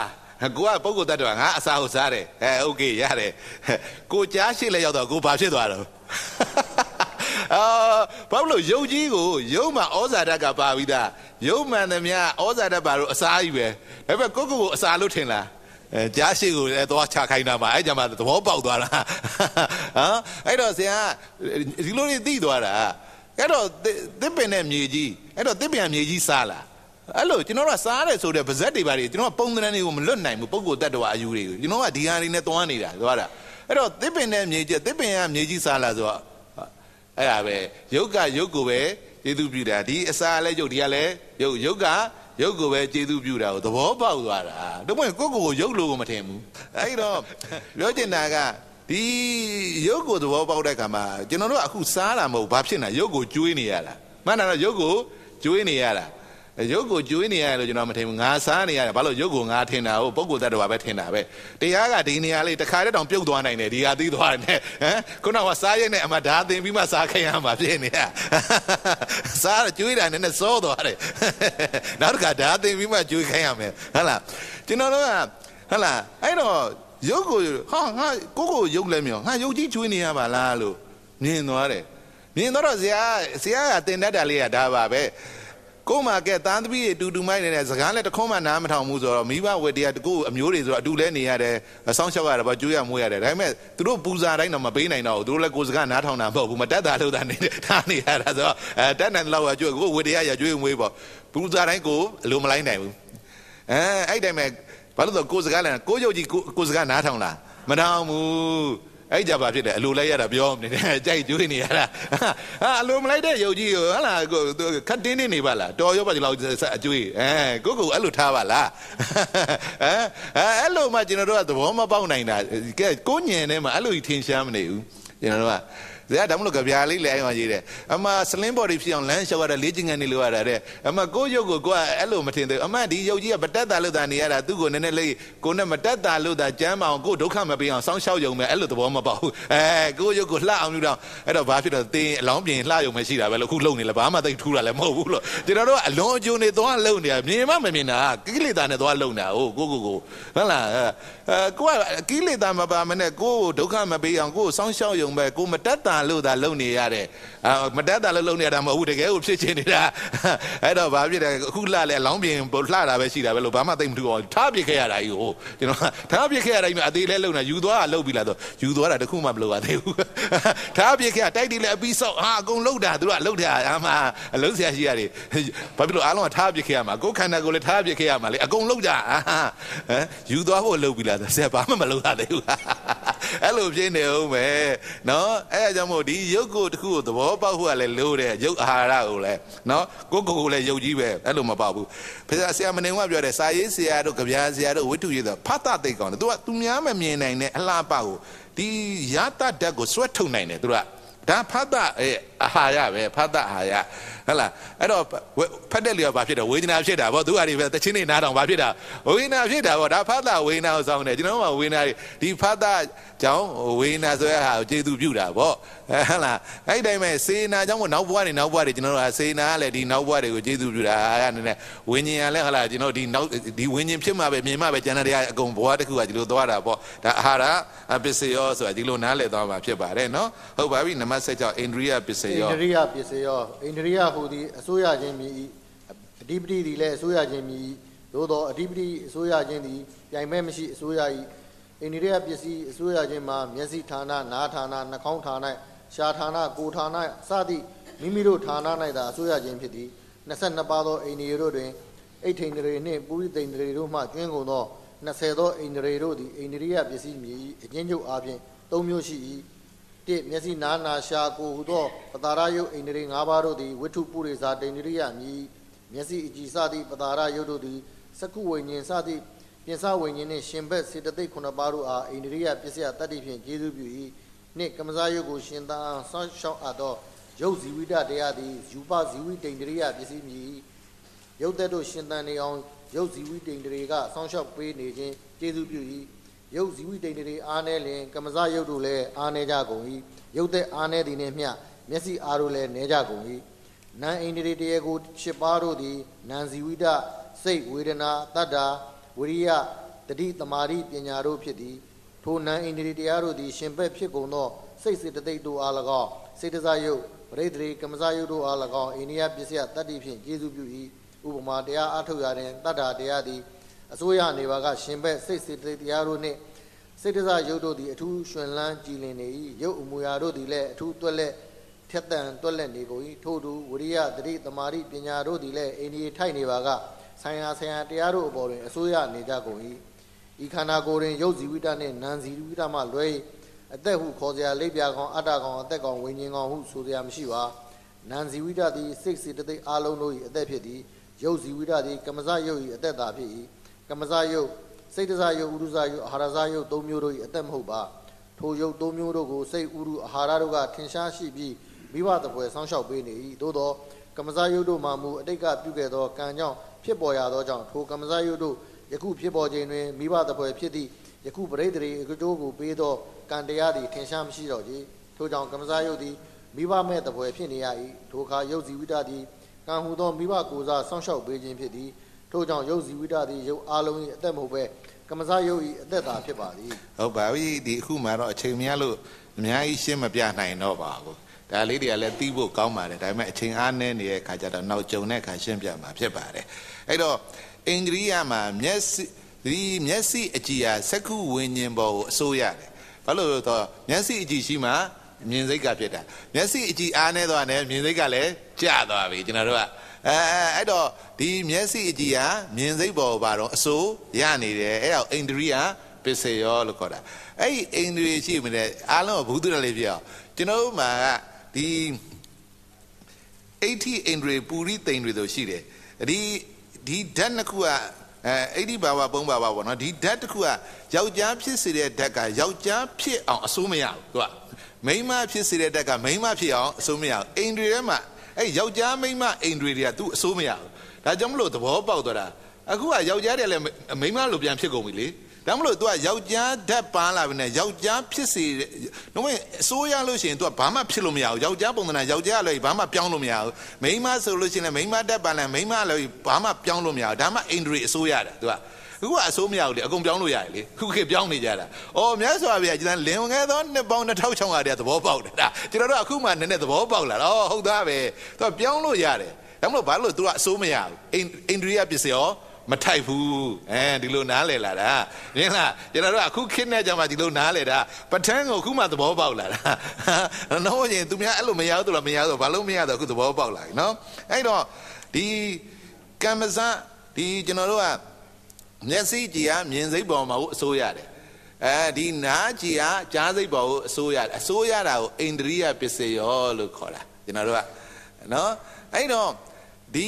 ကိုကပုဂ္ဂိုလ်တ attva ငါအစာကိုစားတယ်အဲโอเคရတယ်ကိုကြားရှိလဲရောက်တော့ကိုဘာဖြစ်သွားတော့အာဘာလို့ယုတ်ကြီးကိုယုတ်မှာဩဇာဓာတ်ကပါပြီးသားယုတ်မှန်သမျှဩဇာဓာတ်ပါတော့အစာကြီးပဲဒါပေမဲ့ကိုကိုကိုအစာလို့ထင်လားအဲကြားရှိကိုလည်းသွားချခိုင်းတာမှာအဲကြမှာသဘောပေါက်သွားတာဟမ်အဲ့တော့ဆရာဒီလိုတွေသိသွားတာအဲ့တော့သစ်ပင်နဲ့မြေကြီးအဲ့တော့သစ်ပင်ကမြေကြီးစားလားအဲ့လိုကျွန်တော်တို့ကစားတယ်ဆိုတဲ့ဗဇက်တွေပါတွေကျွန်တော်ကပုံသဏ္ဍာန်တွေကိုမလွတ်နိုင်ဘူးပုံကိုတတ်တော်အယူတွေကိုကျွန်တော်ကဒီဟာတွေနဲ့သွားနေတာသွားတာအဲ့တော့သစ်ပင်နဲ့မြေကြီးသစ်ပင်ကမြေကြီးစားလာဆိုတော့အဲ့ဒါပဲယုတ်ကယုတ်ကိုပဲကျေသူပြုတာဒီအစာလည်းယုတ်ဒီကလည်းယုတ်ယုတ်ကယုတ်ကိုပဲကျေသူပြုတာကိုသဘောပေါက်သွားတာတို့မို့ကိုကိုကိုယုတ်လို့ကိုမထင်ဘူးအဲ့တော့ပြောချင်တာကဒီယုတ်ကိုသဘောပေါက်တဲ့ခါမှာကျွန်တော်တို့အခုစားတာမဟုတ်ဘာဖြစ်နေရုပ်ကိုကျွေးနေရတာမှန်တယ်နော်ရုပ်ကိုကျွေးနေရတာရုပ်ကိုကျွေးနေရတယ်လို့ကျွန်တော်မထင်ဘူးငါစားနေရတယ်ဘာလို့ရုပ်ကိုငါထင်တာဟုတ်ပုဂ္ဂိုလ်တ attva ပဲထင်တာပဲတရားကဒီနေရာလေးတစ်ခါတည်းတောင်ပြုတ်သွားနိုင်တယ်ဒီဟာသိသွားတယ်ဟမ်ခုနကစားရိုက်နဲ့အမဒါသင်ပြီးမှစားခင်ရမှာဖြစ်နေရစားကျွေးတာနဲ့နဲ့စောသွားတယ်နောက်တစ်ခါဒါသင်ပြီးမှကျွေးခင်ရမယ်ဟုတ်လားကျွန်တော်တို့ကဟုတ်လားအဲ့တော့ရုပ်ကိုဟာငါကိုကိုရုပ်လဲမြောငါရုပ်ကြီးကျွေးနေရပါလားလို့မြင်သွားတယ်မြင်တော့ဆရာဆရာကတင်တတ်တာလေးကဒါပါပဲကို့မှာကဲသားသမီးတွေတူတူမိုက်နေတဲ့စကားလည်းတခွန်းမှနားမထောင်ဘူးဆိုတော့မိဘဝတ်တရားတကူအမျိုးတွေဆိုတော့အတူလဲနေရတယ်စောင့်ရှောက်ရတယ်ပေါ့ကြိုးရမွေးရတယ်ဒါပေမဲ့သူတို့ပူဇာတိုင်းတော့မပေးနိုင်တော့ဘူးသူတို့လည်းကိုယ်စကားနားထောင်တာမဟုတ်ဘူးမတက်တာလို့သာနေထားနေရတာဆိုတော့အဲတက်နိုင်တော့ကြိုးကိုဝတ်တရားရကြိုးရမွေးပေါ့ပူဇာတိုင်းကိုလိုမလိုက်နိုင်ဘူးအဲအဲ့တိုင်းပဲဘာလို့လဲကိုယ်စကားလည်းကိုရုပ်ကြီးကိုယ်စကားနားထောင်လားမထောင်ဘူးအဲ့ကြပါဖြစ်တယ်အလိုလိုက်ရတာပြောနေတယ်ကြိုက်ကျွေးနေရတာဟာအလိုမလိုက်တဲ့ယုတ်ကြီးကိုဟလာကိုခတ်တင်းနေနေပါလားတော်ရောပါဒီလောက်အကျွေးအဲကိုကိုအဲ့လိုထားပါလားအဲအဲ့လိုမှကျွန်တော်တို့ကသဘောမပေါက်နိုင်တာကဲကိုညင်ထဲမှာအဲ့လိုကြီးထင်ရှားမနေဘူးကျွန်တော်တို့ကဇာတ်ဒါမှမဟုတ်ကြပြားလေးလည်းအဲ့မှာရေးတယ်အမဆလင်းဘော်တွေဖြစ်အောင်လမ်းလျှောက်ရတာလေးကျင်ကန်နေလို့ရတာတဲ့အမကိုရုပ်ကိုကိုကအဲ့လိုမထင်သေးဘူးအမဒီရုပ်ကြီးကပတက်တာလို့သာနေရတာသူ့ကိုနည်းနည်းလေးကိုနဲ့မတက်တာလို့သာကြမ်းမအောင်ကိုဒုက္ခမပေးအောင်စောင်းရှောက်ယုံမယ်အဲ့လိုသဘောမပေါဘူးအဲကိုရုပ်ကိုလှအောင်လုပ်တော့အဲ့တော့ဘာဖြစ်တော့တင်းအလောင်းပြင်လှယုံမယ်ရှိတာပဲလို့အခုလုံနေလဲဘာမှသိထူတာလည်းမဟုတ်ဘူးလို့ကျွန်တော်တို့ကအလွန်အကျွံနေသွားလုံနေတာမြင်မှမမြင်တာကိလေသာနဲ့သွားလုံတာဟုတ်ကိုကိုကိုဟုတ်လားအဲကိုကကိလေသာမပါမနဲ့ကိုကိုဒုက္ခမပေးအောင်ကိုစောင်းရှောက်ယုံပဲကိုမတက်တာလို့သာ လုံနေရတယ်မတက်တာလို့လုံနေရတာမဟုတ်ဘူးတကယ်ကိုဖြစ်ချင်နေတာအဲ့တော့ဘာဖြစ်လဲအခုလှလဲလောင်းပြင်လှတာပဲရှိတာပဲလို့ဘာမှသိမထူအောင်ထားပြခဲ့ရတာကြီးကိုကျွန်တော်ထားပြခဲ့ရတာကြီးအသေးလဲလုံနေယူသွားတာလုံပြီလားဆိုယူသွားတာတခုမှမလုပ်ရသေးဘူးထားပြခဲ့တိုက်တီလဲအပြီးဆောက်ဟာအကုန်လုံတာသူကလုံတာအမှအလုံးဆရာရှိရတယ်ဘာဖြစ်လို့အားလုံးကထားပြခဲ့ရမှာကိုယ်ခန္ဓာကိုယ်လည်းထားပြခဲ့ရမှာလေအကုန်လုံကြဟမ်ယူသွားဖို့လုံပြီလားဆိုဆရာဘာမှမလုပ်ရသေးဘူးအဲ့လိုဖြစ်နေအောင်ပဲနော်အဲ့ဒါကြောင့်မို့ဒီရုပ်ကိုတစ်ခုကိုသဘောပေါက်ဖို့ကလည်းလိုတယ်ရုပ်အာဟာရကိုလည်းနော်ကိုကိုကိုလည်းရုပ်ကြီးပဲအဲ့လိုမပေါက်ဘူးဖေဆရာမနေကပြောတယ်စာရေးဆရာတို့ကြပြားဆရာတို့ဝိတုရေးတို့ဖတ်တသိကောင်းတယ်သူကသူများမမြင်နိုင်တဲ့အလှပကိုဒီရတတ်ဓာတ်ကိုဆွဲထုတ်နိုင်တယ်သူကဒါဖတ်တာအာဟာရပဲဖတ်တာအာဟာရဟုတ်လားအဲ့တော့ဖတ်တဲ့လူကဘာဖြစ်တော့ဝေဒနာဖြစ်တာဗောသူအရင်ပဲတချင်းနေနားတောင်ဘာဖြစ်တာဝေဒနာဖြစ်တာဗောဒါဖတ်တာဝေဒနာကိုစောင်းတယ်ကျွန်တော်ကဝေဒနာဒီဖတ်တာကြောင့်ဝေဒနာဆိုရဟာကျေသူပြုတာဗောဟုတ်လားအဲ့တိုင်းပဲစေနာကြောင့်မို့နောက်ဘဝနေနောက်ဘဝတွေကျွန်တော်တို့ကစေနာကလည်းဒီနောက်ဘဝတွေကိုကျေသူပြုတာအာရနေနဲ့ဝิญဉာဏ်လည်းဟုတ်လားကျွန်တော်ဒီနောက်ဒီဝิญဉာဏ်ဖြစ်မှာပဲမြင်မှာပဲကျန်တဲ့တရားအကုန်ဘဝတစ်ခုကဒီလိုသွားတာဗောဒါအာဟာရပစ္စယောဆိုတာဒီလိုနားလည်သွားမှာဖြစ်ပါတယ်နော်ဟုတ်ပါပြီနမမတ်ဆက်ကြောင့်အိန္ဒြိယပစ္စယောအိန္ဒြိယပစ္စယောအိန္ဒြိယဟူသည်အစိုးရချင်းမြည်၏အဓိပတိသည်လည်းအစိုးရချင်းမြည်၏သို့သောအဓိပတိအစိုးရချင်းသည်ပြိုင်မဲ့မရှိအစိုးရ၏အိန္ဒိယပစ္စည်းအစိုးရချင်းမှာမျက်စိဌာနနားဌာနနှာခေါင်းဌာနရှားဌာနကိုယ်ဌာနစသည့်မိမိတို့ဌာန၌သာအစိုးရချင်းဖြစ်သည်22ပါးသောအိန္ဒိယတို့တွင်အိဋ္ဌိန္ဒြေနှင့်ပုရိသိန္ဒြေတို့မှကျွင်းကုန်သော20သောအိန္ဒြေတို့သည်အိန္ဒိယပစ္စည်းမြည်၏အချင်းချုပ်အားဖြင့်၃မျိုးရှိ၏1မျက်စိနာနာရှာကိုဟူသောပတာရယုတ်အိန္ဒြေ၅ပါးတို့သည်ဝိထုပုရိသာတိန္ဒြိယမြည်မျက်စိအကြည်စသည့်ပတာရယုတ်တို့သည်စကုဝိညာဉ်စသည့်ပြင်စဝိညာဉ်နှင့်ရှင်ဘက်စေတသိက်9ပါးတို့အားအိန္ဒြိယပစ္စယတတ္တိဖြင့်ကျေစုပြု၏နှင့်ကမ္မဇယုတ်ကိုရှင်သာဆောင်းရှောင်းအပ်သောယုတ်ဇီဝိတတရားသည်ယူပဇီဝိတိန္ဒြိယပစ္စည်းမြည်ရုပ်သက်တို့ရှင်သန်နေအောင်ရုပ်ဇီဝိတိန္ဒြေကဆောင်းလျှောက်ပေးနေခြင်းကျေးဇူးပြု၏ရုပ်ဇီဝိတ္တိတွေအာနေလင်ကမ္မဇရုပ်တို့လည်းအာနေကြကုန်၏ရုပ်သက်အာနေသည်နှင့်မျှမျက်စိအာတို့လည်းနေကြကုန်၏နာအိန္ဒြေတရေကို7ပါးတို့သည်နာဇီဝိတစိတ်ဝေဒနာတတ္တာဝိရိယတတိတမာတိပညာတို့ဖြစ်သည်ထိုနာအိန္ဒြေတရားတို့သည်ရှင်ဘက်ဖြစ်ကုန်သောစိတ်စေတသိက်တို့အား၎င်းစေတစာယုတ်ပရိသေကမ္မစာယုတ်တို့အား၎င်းအိန္ဒိယပစ္စယတတ္တိဖြင့်ကျေစုပြု၏ဥပမာတရားအထုတ်ရတဲ့တတ္တာတရားသည်အစိုးရနေပါကရှင်ဘက်စိတ်စေတတရားတို့နှင့်စိတ်တစရုပ်တို့သည်အထူးရှင်လန်းကြည်လင်နေ၏ရုပ်အမူအရာတို့သည်လည်းအထူးတွက်လက်ထက်တန်တွက်လက်နေကုန်၏ထို့သူဝရိယတတိတမာတိပညာတို့သည်လည်းအိန္ဒိယထိုက်နေပါကဆိုင်ရာဆိုင်ရာတရားတို့အပေါ်တွင်အစိုးရနေကြကုန်၏ဤခန္ဓာကိုယ်တွင်ရုပ်ဇီဝိတနှင့်နာမ်ဇီဝိတမှလွဲ၍အသက်ဟုခေါ်စရာလိပ်ပြာကောင်အတ္တကောင်အသက်ကောင်ဝိညာဉ်ကောင်ဟုဆိုစရာမရှိပါနာမ်ဇီဝိတသည်စိတ်စေတသိက်အလုံးတို့၏အသက်ဖြစ်သည်ရုပ်ဇီဝိတသည်ကမ္မဇရုပ်၏အသက်သာဖြစ်၏ကမဇယုတ်စိတ်တဇယုတ်ဥရုဇယုတ်အာဟာရဇယုတ်၃မျိုးတို့၏အသက်မဟုတ်ပါထိုယုတ်၃မျိုးတို့ကိုစိတ်ဥရုအာဟာရတို့ကထင်ရှားရှိပြီးမိဘသဖွယ်ဆောင်းလျှောက်ပေးနေ၏သို့သောကမဇယုတ်တို့မှမူအတိတ်ကပြုခဲ့သောကံကြောင့်ဖြစ်ပေါ်ရသောကြောင့်ထိုကမဇယုတ်တို့ယခုဖြစ်ပေါ်ခြင်းတွင်မိဘသဖွယ်ဖြစ်သည့်ယခုပရိသေရေအကျိုးကိုပေးသောကံတရားသည်ထင်ရှားမရှိတော့ကြ။ထိုကြောင့်ကမဇယုတ်သည်မိဘမဲ့သဖွယ်ဖြစ်နေရ၏ထိုအခါယုတ်ဇီဝိတသည်ကံဟူသောမိဘကိုယ်စားဆောင်းလျှောက်ပေးခြင်းဖြစ်သည်။ထို့ကြောင့်ယုတ်ဇီဝိတသည်ယုတ်အာလုံး၏အသက်မဟုတ်ပဲကမ္မစယုတ်၏အသက်သာဖြစ်ပါသည်ဟုတ်ပါပြီဒီအခုမှတော့အချိန်များလို့အများကြီးရှင်းမပြနိုင်တော့ပါဘူးဒါလေးတွေကလည်းတီးဖို့ကောင်းပါတယ်ဒါပေမဲ့အချိန်အားနည်းနေတဲ့ခါကျတော့နောက်ကြုံတဲ့ခါရှင်းပြမှာဖြစ်ပါတယ်အဲ့တော့အင်္ဂရိယာမှာမျက်စိဒီမျက်စိအကြည်ဟာစက္ခုဝิญဉ်ပေါ်ကိုအစိုးရတယ်ဘာလို့လဲတော့မျက်စိအကြည်ရှိမှမြင်စိတ်ကဖြစ်တာမျက်စိအကြည်အားနည်းသွားတယ်မြင်စိတ်ကလည်းကျသွားပြီကျွန်တော်တို့ကအဲအဲ့တော့ဒီမျက်စိအကြည့်ဟာမြင်စိတ်ပေါ်ပါတော့အစိုးရနေတယ်အဲ့ဒါအိန္ဒြိယပစ္စယောလို့ခေါ်တာအဲ့ဒီအိန္ဒြိယရှိမလဲအားလုံးကဘုသူရလေးပြောကျွန်တော်တို့မှာကဒီ80အိန္ဒြိပူရိသိန္ဒြိဆိုရှိတယ်ဒီဒီဓာတ်နှစ်ခုကအဲအဲ့ဒီဘာဝပုံဘာဝပေါ့နော်ဒီဓာတ်တစ်ခုကယောက်ျားဖြစ်စေတဲ့ဓာတ်ကယောက်ျားဖြစ်အောင်အစိုးမရဘူးသူကမိန်းမဖြစ်စေတဲ့ဓာတ်ကမိန်းမဖြစ်အောင်အစိုးမရဘူးအိန္ဒြိထဲမှာအဲ့ယောက်ျားမိန်းမအိမ်တွေတွေကသူအစိုးမရဘူးဒါကြောင့်မလို့သဘောပေါက်သွားတာအခုကယောက်ျားတွေလည်းမိန်းမလိုပြန်ဖြစ်ကုန်ပြီလေဒါမှမဟုတ် तू ကယောက်ျားဓာတ်ပါလာပြီနဲ့ယောက်ျားဖြစ်စေတော့အစိုးရလို့ရှိရင် तू ကဘာမှဖြစ်လို့မရဘူးယောက်ျားပုံသဏ္ဍာန်ယောက်ျားလည်းဘာမှပြောင်းလို့မရဘူးမိန်းမဆိုလို့ရှိရင်လည်းမိန်းမဓာတ်ပါလာမိန်းမလည်းဘာမှပြောင်းလို့မရဘူးဒါမှအိန္ဒြေအစိုးရတာ तू ကအခုကအဆိုးမရဘူးလေအကုန်ပြောင်းလို့ရတယ်လေခုခေတ်ပြောင်းနေကြတာအော်မြတ်စွာဘုရားကျွန်တော်လင်ငယ်သောနှစ်ပေါင်း2600တည်းသဘောပေါက်တယ်ဒါကျွန်တော်တို့အခုမှနည်းနည်းသဘောပေါက်လာတော့ဟုတ်သားပဲသူကပြောင်းလို့ရတယ်ဒါမှမဟုတ်ဘာလို့သူကအဆိုးမရဘူးအိန္ဒြိယပစ္စယောမထိုက်ဘူးအဲဒီလိုနားလည်လာတာမြင်လားကျွန်တော်တို့အခုခင်းတဲ့ကြမှာဒီလိုနားလည်တာပထန်းကိုအခုမှသဘောပေါက်လာတာနှောရင်သူများအဲ့လိုမရဘူးသူလားမရဘူးဘာလို့မရတော့အခုသဘောပေါက်လာပြီနော်အဲ့တော့ဒီကံမစဒီကျွန်တော်တို့ကမျက်စိကြည်ကမြင်စိတ်ပေါ်မှာကိုအစိုးရတယ်အဲဒီနားကြည်ကကြားစိတ်ပေါ်ကိုအစိုးရတယ်အစိုးရတာကိုအိန္ဒြိယပစ္စယောလို့ခေါ်တာကျွန်တော်တို့ကနော်အဲ့တော့ဒီ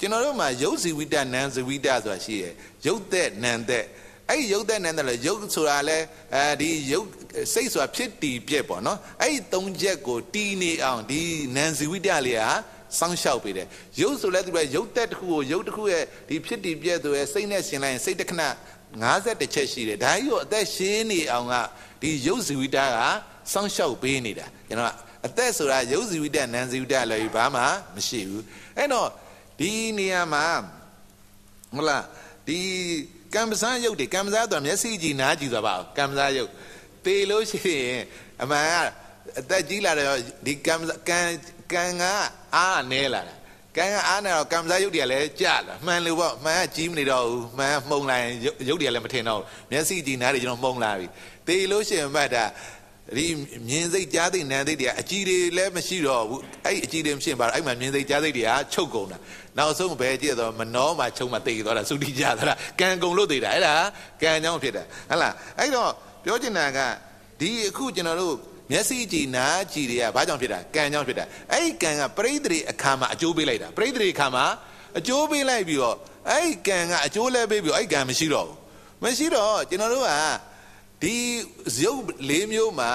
ကျွန်တော်တို့မှာရုပ်ဇီဝိတနာမ်ဇီဝိတဆိုတာရှိရယ်ရုပ်သက်နာမ်သက်အဲ့ဒီရုပ်သက်နာမ်သက်လေရုပ်ဆိုတာလဲအဲဒီရုပ်စိတ်ဆိုတာဖြစ်တည်ပြက်ပေါ့နော်အဲ့ဒီသုံးချက်ကိုတည်နေအောင်ဒီနာမ်ဇီဝိတလေးဟာစောင့်ရှောက်ပေးတယ်ရုပ်ဆိုလဲသူကရုပ်သက်တစ်ခုကိုရုပ်တစ်ခုရဲ့ဒီဖြစ်တည်ပြည့်ဆိုရဲစိတ်နဲ့ရှင်လိုက်ရင်စိတ်တစ်ခဏ50တစ်ချက်ရှိတယ်ဒါကြီးကိုအသက်ရှင်နေအောင်ကဒီရုပ်ဇီဝိတကစောင့်ရှောက်ပေးနေတာကျွန်တော်အသက်ဆိုတာရုပ်ဇီဝိတနံဇီဝိတလည်းဘာမှမရှိဘူးအဲ့တော့ဒီနေရာမှာဟုတ်လားဒီကံပစားရုပ်တွေကံပစားဆိုတာမျက်စိကြည့်နားကြည့်ဆိုပါဦးကံပစားရုပ်သေလို့ရှိရင်အမှန်ကအသက်ကြီးလာတော့ဒီကံကံကံကအားနဲလာတာကံကအားနဲတော့ကံစားရုပ်တွေကလည်းကြလာမှန်လို့ပေါ့မှန်ကကြီးမနေတော့ဘူးမှန်ကမှုံလိုက်ရုပ်တွေကလည်းမထင်တော့ဘူးမျက်စိကြည့်နားတွေကျွန်တော်မှုံလာပြီတေလို့ရှိရင်မှတ်တာဒီမြင်စိတ်ကြားစိတ်နံစိတ်တွေကအကြည်တွေလည်းမရှိတော့ဘူးအဲ့အကြည်တွေမရှိပါတော့အဲ့မှာမြင်စိတ်ကြားစိတ်တွေကချုပ်ကုန်တာနောက်ဆုံးပဲကြည့်တော့မနှောမှာချုပ်မှာတေသွားတာသုတိကြသွားတာကံကုန်လို့တေတာအဲ့ဒါကံကြောင့်ဖြစ်တာဟုတ်လားအဲ့တော့ပြောချင်တာကဒီအခုကျွန်တော်တို့မျက်စိကြည်နာကြည်တွေကဘာကြောင့်ဖြစ်တာကံကြောင့်ဖြစ်တာအဲ့ဒီကံကပရိသေအခါမှာအကျိုးပေးလိုက်တာပရိသေအခါမှာအကျိုးပေးလိုက်ပြီးတော့အဲ့ဒီကံကအကျိုးလဲပေးပြီးတော့အဲ့ဒီကံမရှိတော့ဘူးမရှိတော့ကျွန်တော်တို့ကဒီရုပ်၄မျိုးမှာ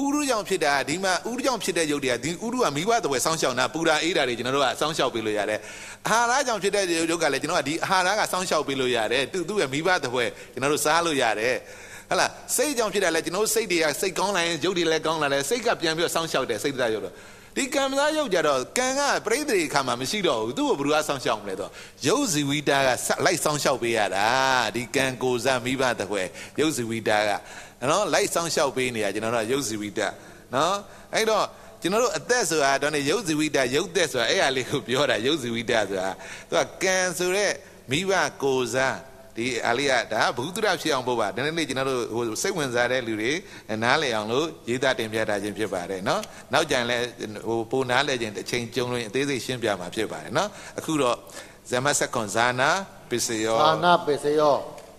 ဥရုကြောင့်ဖြစ်တာဒီမှာဥရုကြောင့်ဖြစ်တဲ့ရုပ်တွေကဒီဥရုကမိဘတော်ဝယ်စောင်းရှောင်တာပူတာအေးတာတွေကျွန်တော်တို့ကစောင်းရှောက်ပေးလို့ရတယ်။အာဟာရကြောင့်ဖြစ်တဲ့ရုပ်ကလည်းကျွန်တော်ကဒီအာဟာရကစောင်းရှောက်ပေးလို့ရတယ်။သူ့သူ့ရဲ့မိဘတော်ဝယ်ကျွန်တော်တို့စားလို့ရတယ်။ဟလားစိတ်ကြောင့်ဖြစ်တာလဲကျွန်တော်စိတ်တွေကစိတ်ကောင်းလာရင်ရုပ်တွေလည်းကောင်းလာတယ်စိတ်ကပြန်ပြီးတော့စောင့်ရှောက်တယ်စိတ်တရားရုပ်တော့ဒီကံမသားရုပ်ကြတော့ကံကပြိတ္တိခါမှာမရှိတော့ဘူးသူ့ကိုဘယ်သူကစောင့်ရှောက်မလဲတော့ရုပ်ဇီဝိတာကလိုက်စောင့်ရှောက်ပေးရတာဒီကံကိုစားမိဘတခွဲရုပ်ဇီဝိတာကနော်လိုက်စောင့်ရှောက်ပေးနေရကျွန်တော်တို့ရုပ်ဇီဝိတာနော်အဲ့တော့ကျွန်တော်တို့အသက်ဆိုတာတော့နေရုပ်ဇီဝိတာရုပ်သက်ဆိုတာအဲ့အရာလေးကိုပြောတာရုပ်ဇီဝိတာဆိုတာသူကကံဆိုတဲ့မိဘကိုစားဒီအားလေးကဒါဘုသူရဖြစ်အောင်ပို့ပါဒီနေ့ကျွန်တော်တို့ဟိုစိတ်ဝင်စားတဲ့လူတွေနားလည်အောင်လို့ရေးသားတင်ပြထားခြင်းဖြစ်ပါတယ်နော်နောက်ကြံလဲဟိုပိုနားလည်ခြင်းတစ်ချိန်ကြုံရင်အသေးစိတ်ရှင်းပြမှာဖြစ်ပါတယ်နော်အခုတော့ဇမဆက်ကွန်ဇာနာပစ္စယောဇာနာပစ္စယော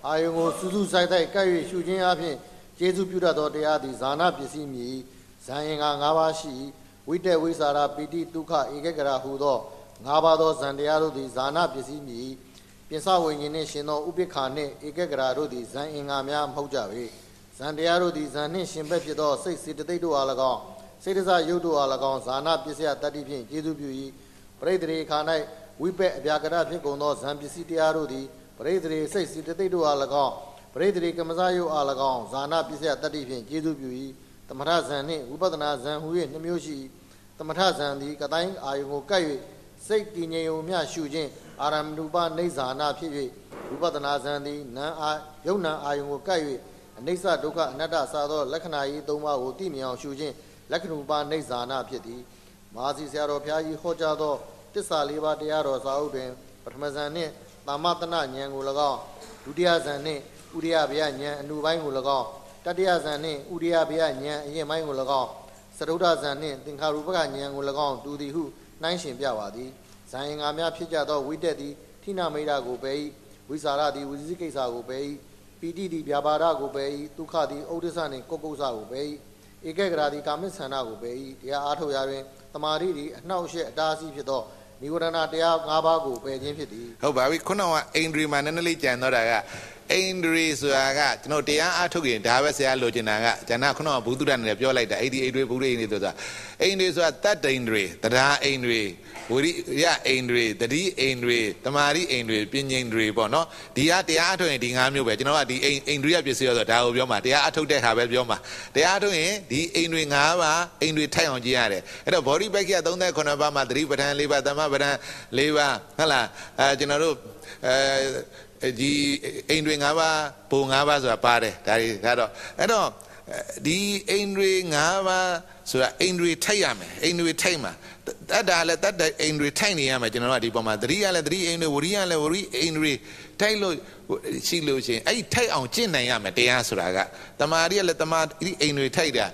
အာယုံကိုစူးစူးဆိုင်ဆိုင်ကပ်၍ရှုခြင်းအပြင်ကျေးဇူးပြုတတ်သောတရားသည်ဇာနာပစ္စည်းမည်ဇံရင်က၅ပါးရှိဝိတက်ဝိစာရာပိတိဒုက္ခဧကဂရာဟုသော၅ပါးသောဇံတရားတို့သည်ဇာနာပစ္စည်းမည်ပြစ္ဆဝိညာဉ်နှင့်ရှင်သောဥပိ္ပခာနှင့်ဧကဂရာတို့သည်ဇံအင်္ဂါများမဟုတ်ကြ၍ဇံတရားတို့သည်ဇံနှင့်ရှင်ဘက်ဖြစ်သောစိတ်စေတသိက်တို့အား၎င်းစေတစာယုတ်တို့အား၎င်းဇာနာပစ္စယတတ္တိဖြင့်ကျေစုပြု၏ပရိသေခါ၌ဝိပက်အပြာကရဖြစ်ကုန်သောဇံပစ္စည်းတရားတို့သည်ပရိသေစိတ်စေတသိက်တို့အား၎င်းပရိသေကမ္မဇယုတ်အား၎င်းဇာနာပစ္စယတတ္တိဖြင့်ကျေစုပြု၏သမထဇံနှင့်ဝိပဿနာဇံဟူ၍နှမျိုးရှိသမထဇံသည်ကတိုင်းအာယုံကိုကပ်၍စိတ်တည်ငြိမ်ုံမျှရှုခြင်းအာရမဏုပနိစ္ဆာနာဖြစ်၍ဝိပဿနာဇံသည် နာအာယုံနာအာယုံကိုကပ်၍အနိစ္စဒုက္ခအနတ္တစသောလက္ခဏာဤသုံးပါးကိုသိမြင်အောင်ရှုခြင်းလက္ခဏုပနိစ္ဆာနာဖြစ်သည် မာစီဆရာတော်ဘုရားကြီးဟောကြားသော တစ္ဆာလေးပါးတရားတော်စာအုပ်တွင် ပထမဇန်နှင့်သမ္မတနာဉာဏ်ကို၎င်းဒုတိယဇန်နှင့်ဥရိယဗျာဉာဏ်အနုပိုင်းကို၎င်းတတိယဇန်နှင့်ဥရိယဗျာဉာဏ်အရင်ပိုင်းကို၎င်းသရုဒ္ဓဇန်နှင့်သင်္ခါရုပကဉာဏ်ကို၎င်းတူသည်ဟုနှိုင်းရှင်ပြပါသည်ဇာယင်ငါများဖြစ်ကြသောဝိတက်သည်ထိနာမိတာကိုပဲ၏ဝိစာရသည်ဝိသိကိစ္စကိုပဲ၏ပီတိသည်ဗျာပါဒကိုပဲ၏ဒုက္ခသည်ဥဒစ္စနှင့်ကုက္ကုစကိုပဲ၏ဧကဂရာသည်ကာမိဆန္ဒကိုပဲ၏တရားအားထုတ်ရာတွင်တမာရီသည်အနှောက်အယှက်အတားအဆီးဖြစ်သောနိဝရဏတရား၅ပါးကိုပယ်ခြင်းဖြစ်သည်ဟုတ်ပါပြီခုနကအိန္ဒြေမှာနည်းနည်းလေးကြံတော့တာကအိန္ဒြေဆိုတာ ကကျွန်တော်တရားအားထုတ်ရင်ဒါပဲဆရာလိုချင်တာကဇဏခုနကဘုသူတ္တနဲ့ပြောလိုက်တာအဲ့ဒီအိန္ဒြေဘုရိအိန္ဒြေဆိုတာအိန္ဒြေဆိုတာတတ္တအိန္ဒြေတရားအိန္ဒြေဝရိယအိန္ဒြေတတိအိန္ဒြေတမာရိအိန္ဒြေပညာအိန္ဒြေပေါ့နော်ဒီကတရားအားထုတ်ရင်ဒီ၅မျိုးပဲကျွန်တော်ကဒီအိန္ဒြေပစ္စည်းရောဆိုတာဒါကိုပြောမှာတရားအားထုတ်တဲ့ခါပဲပြောမှာတရားအားထုတ်ရင်ဒီအိန္ဒြေ၅ပါးအိန္ဒြေထိုက်အောင်ကြည့်ရတယ်အဲ့တော့ body back က39ပါးမှာသတိပဋ္ဌာန်၄ပါးသမ္မပဋ္ဌာန်၄ပါးဟုတ်လားအဲကျွန်တော်တို့အဲဒီအိမ်တွေ၅ပါးဘုံ၅ပါးဆိုတာပါတယ်ဒါတွေဒါတော့အဲ့တော့ဒီအိမ်တွေ၅ပါးဆိုတာအိမ်တွေထိုက်ရမယ်အိမ်တွေထိုက်မှာတတ်တာလည်းတတ်တဲ့အိမ်တွေထိုက်နေရမယ်ကျွန်တော်တို့ကဒီပုံမှာသတိရလည်းသတိအိမ်တွေဝရိယလည်းဝရိအိမ်တွေထိုက်လို့ရှိလို့ရှိရင်အဲ့ထိုက်အောင်ကျင့်နိုင်ရမယ်တရားဆိုတာကတမာရီကလည်းတမာဒီအိမ်တွေထိုက်တာ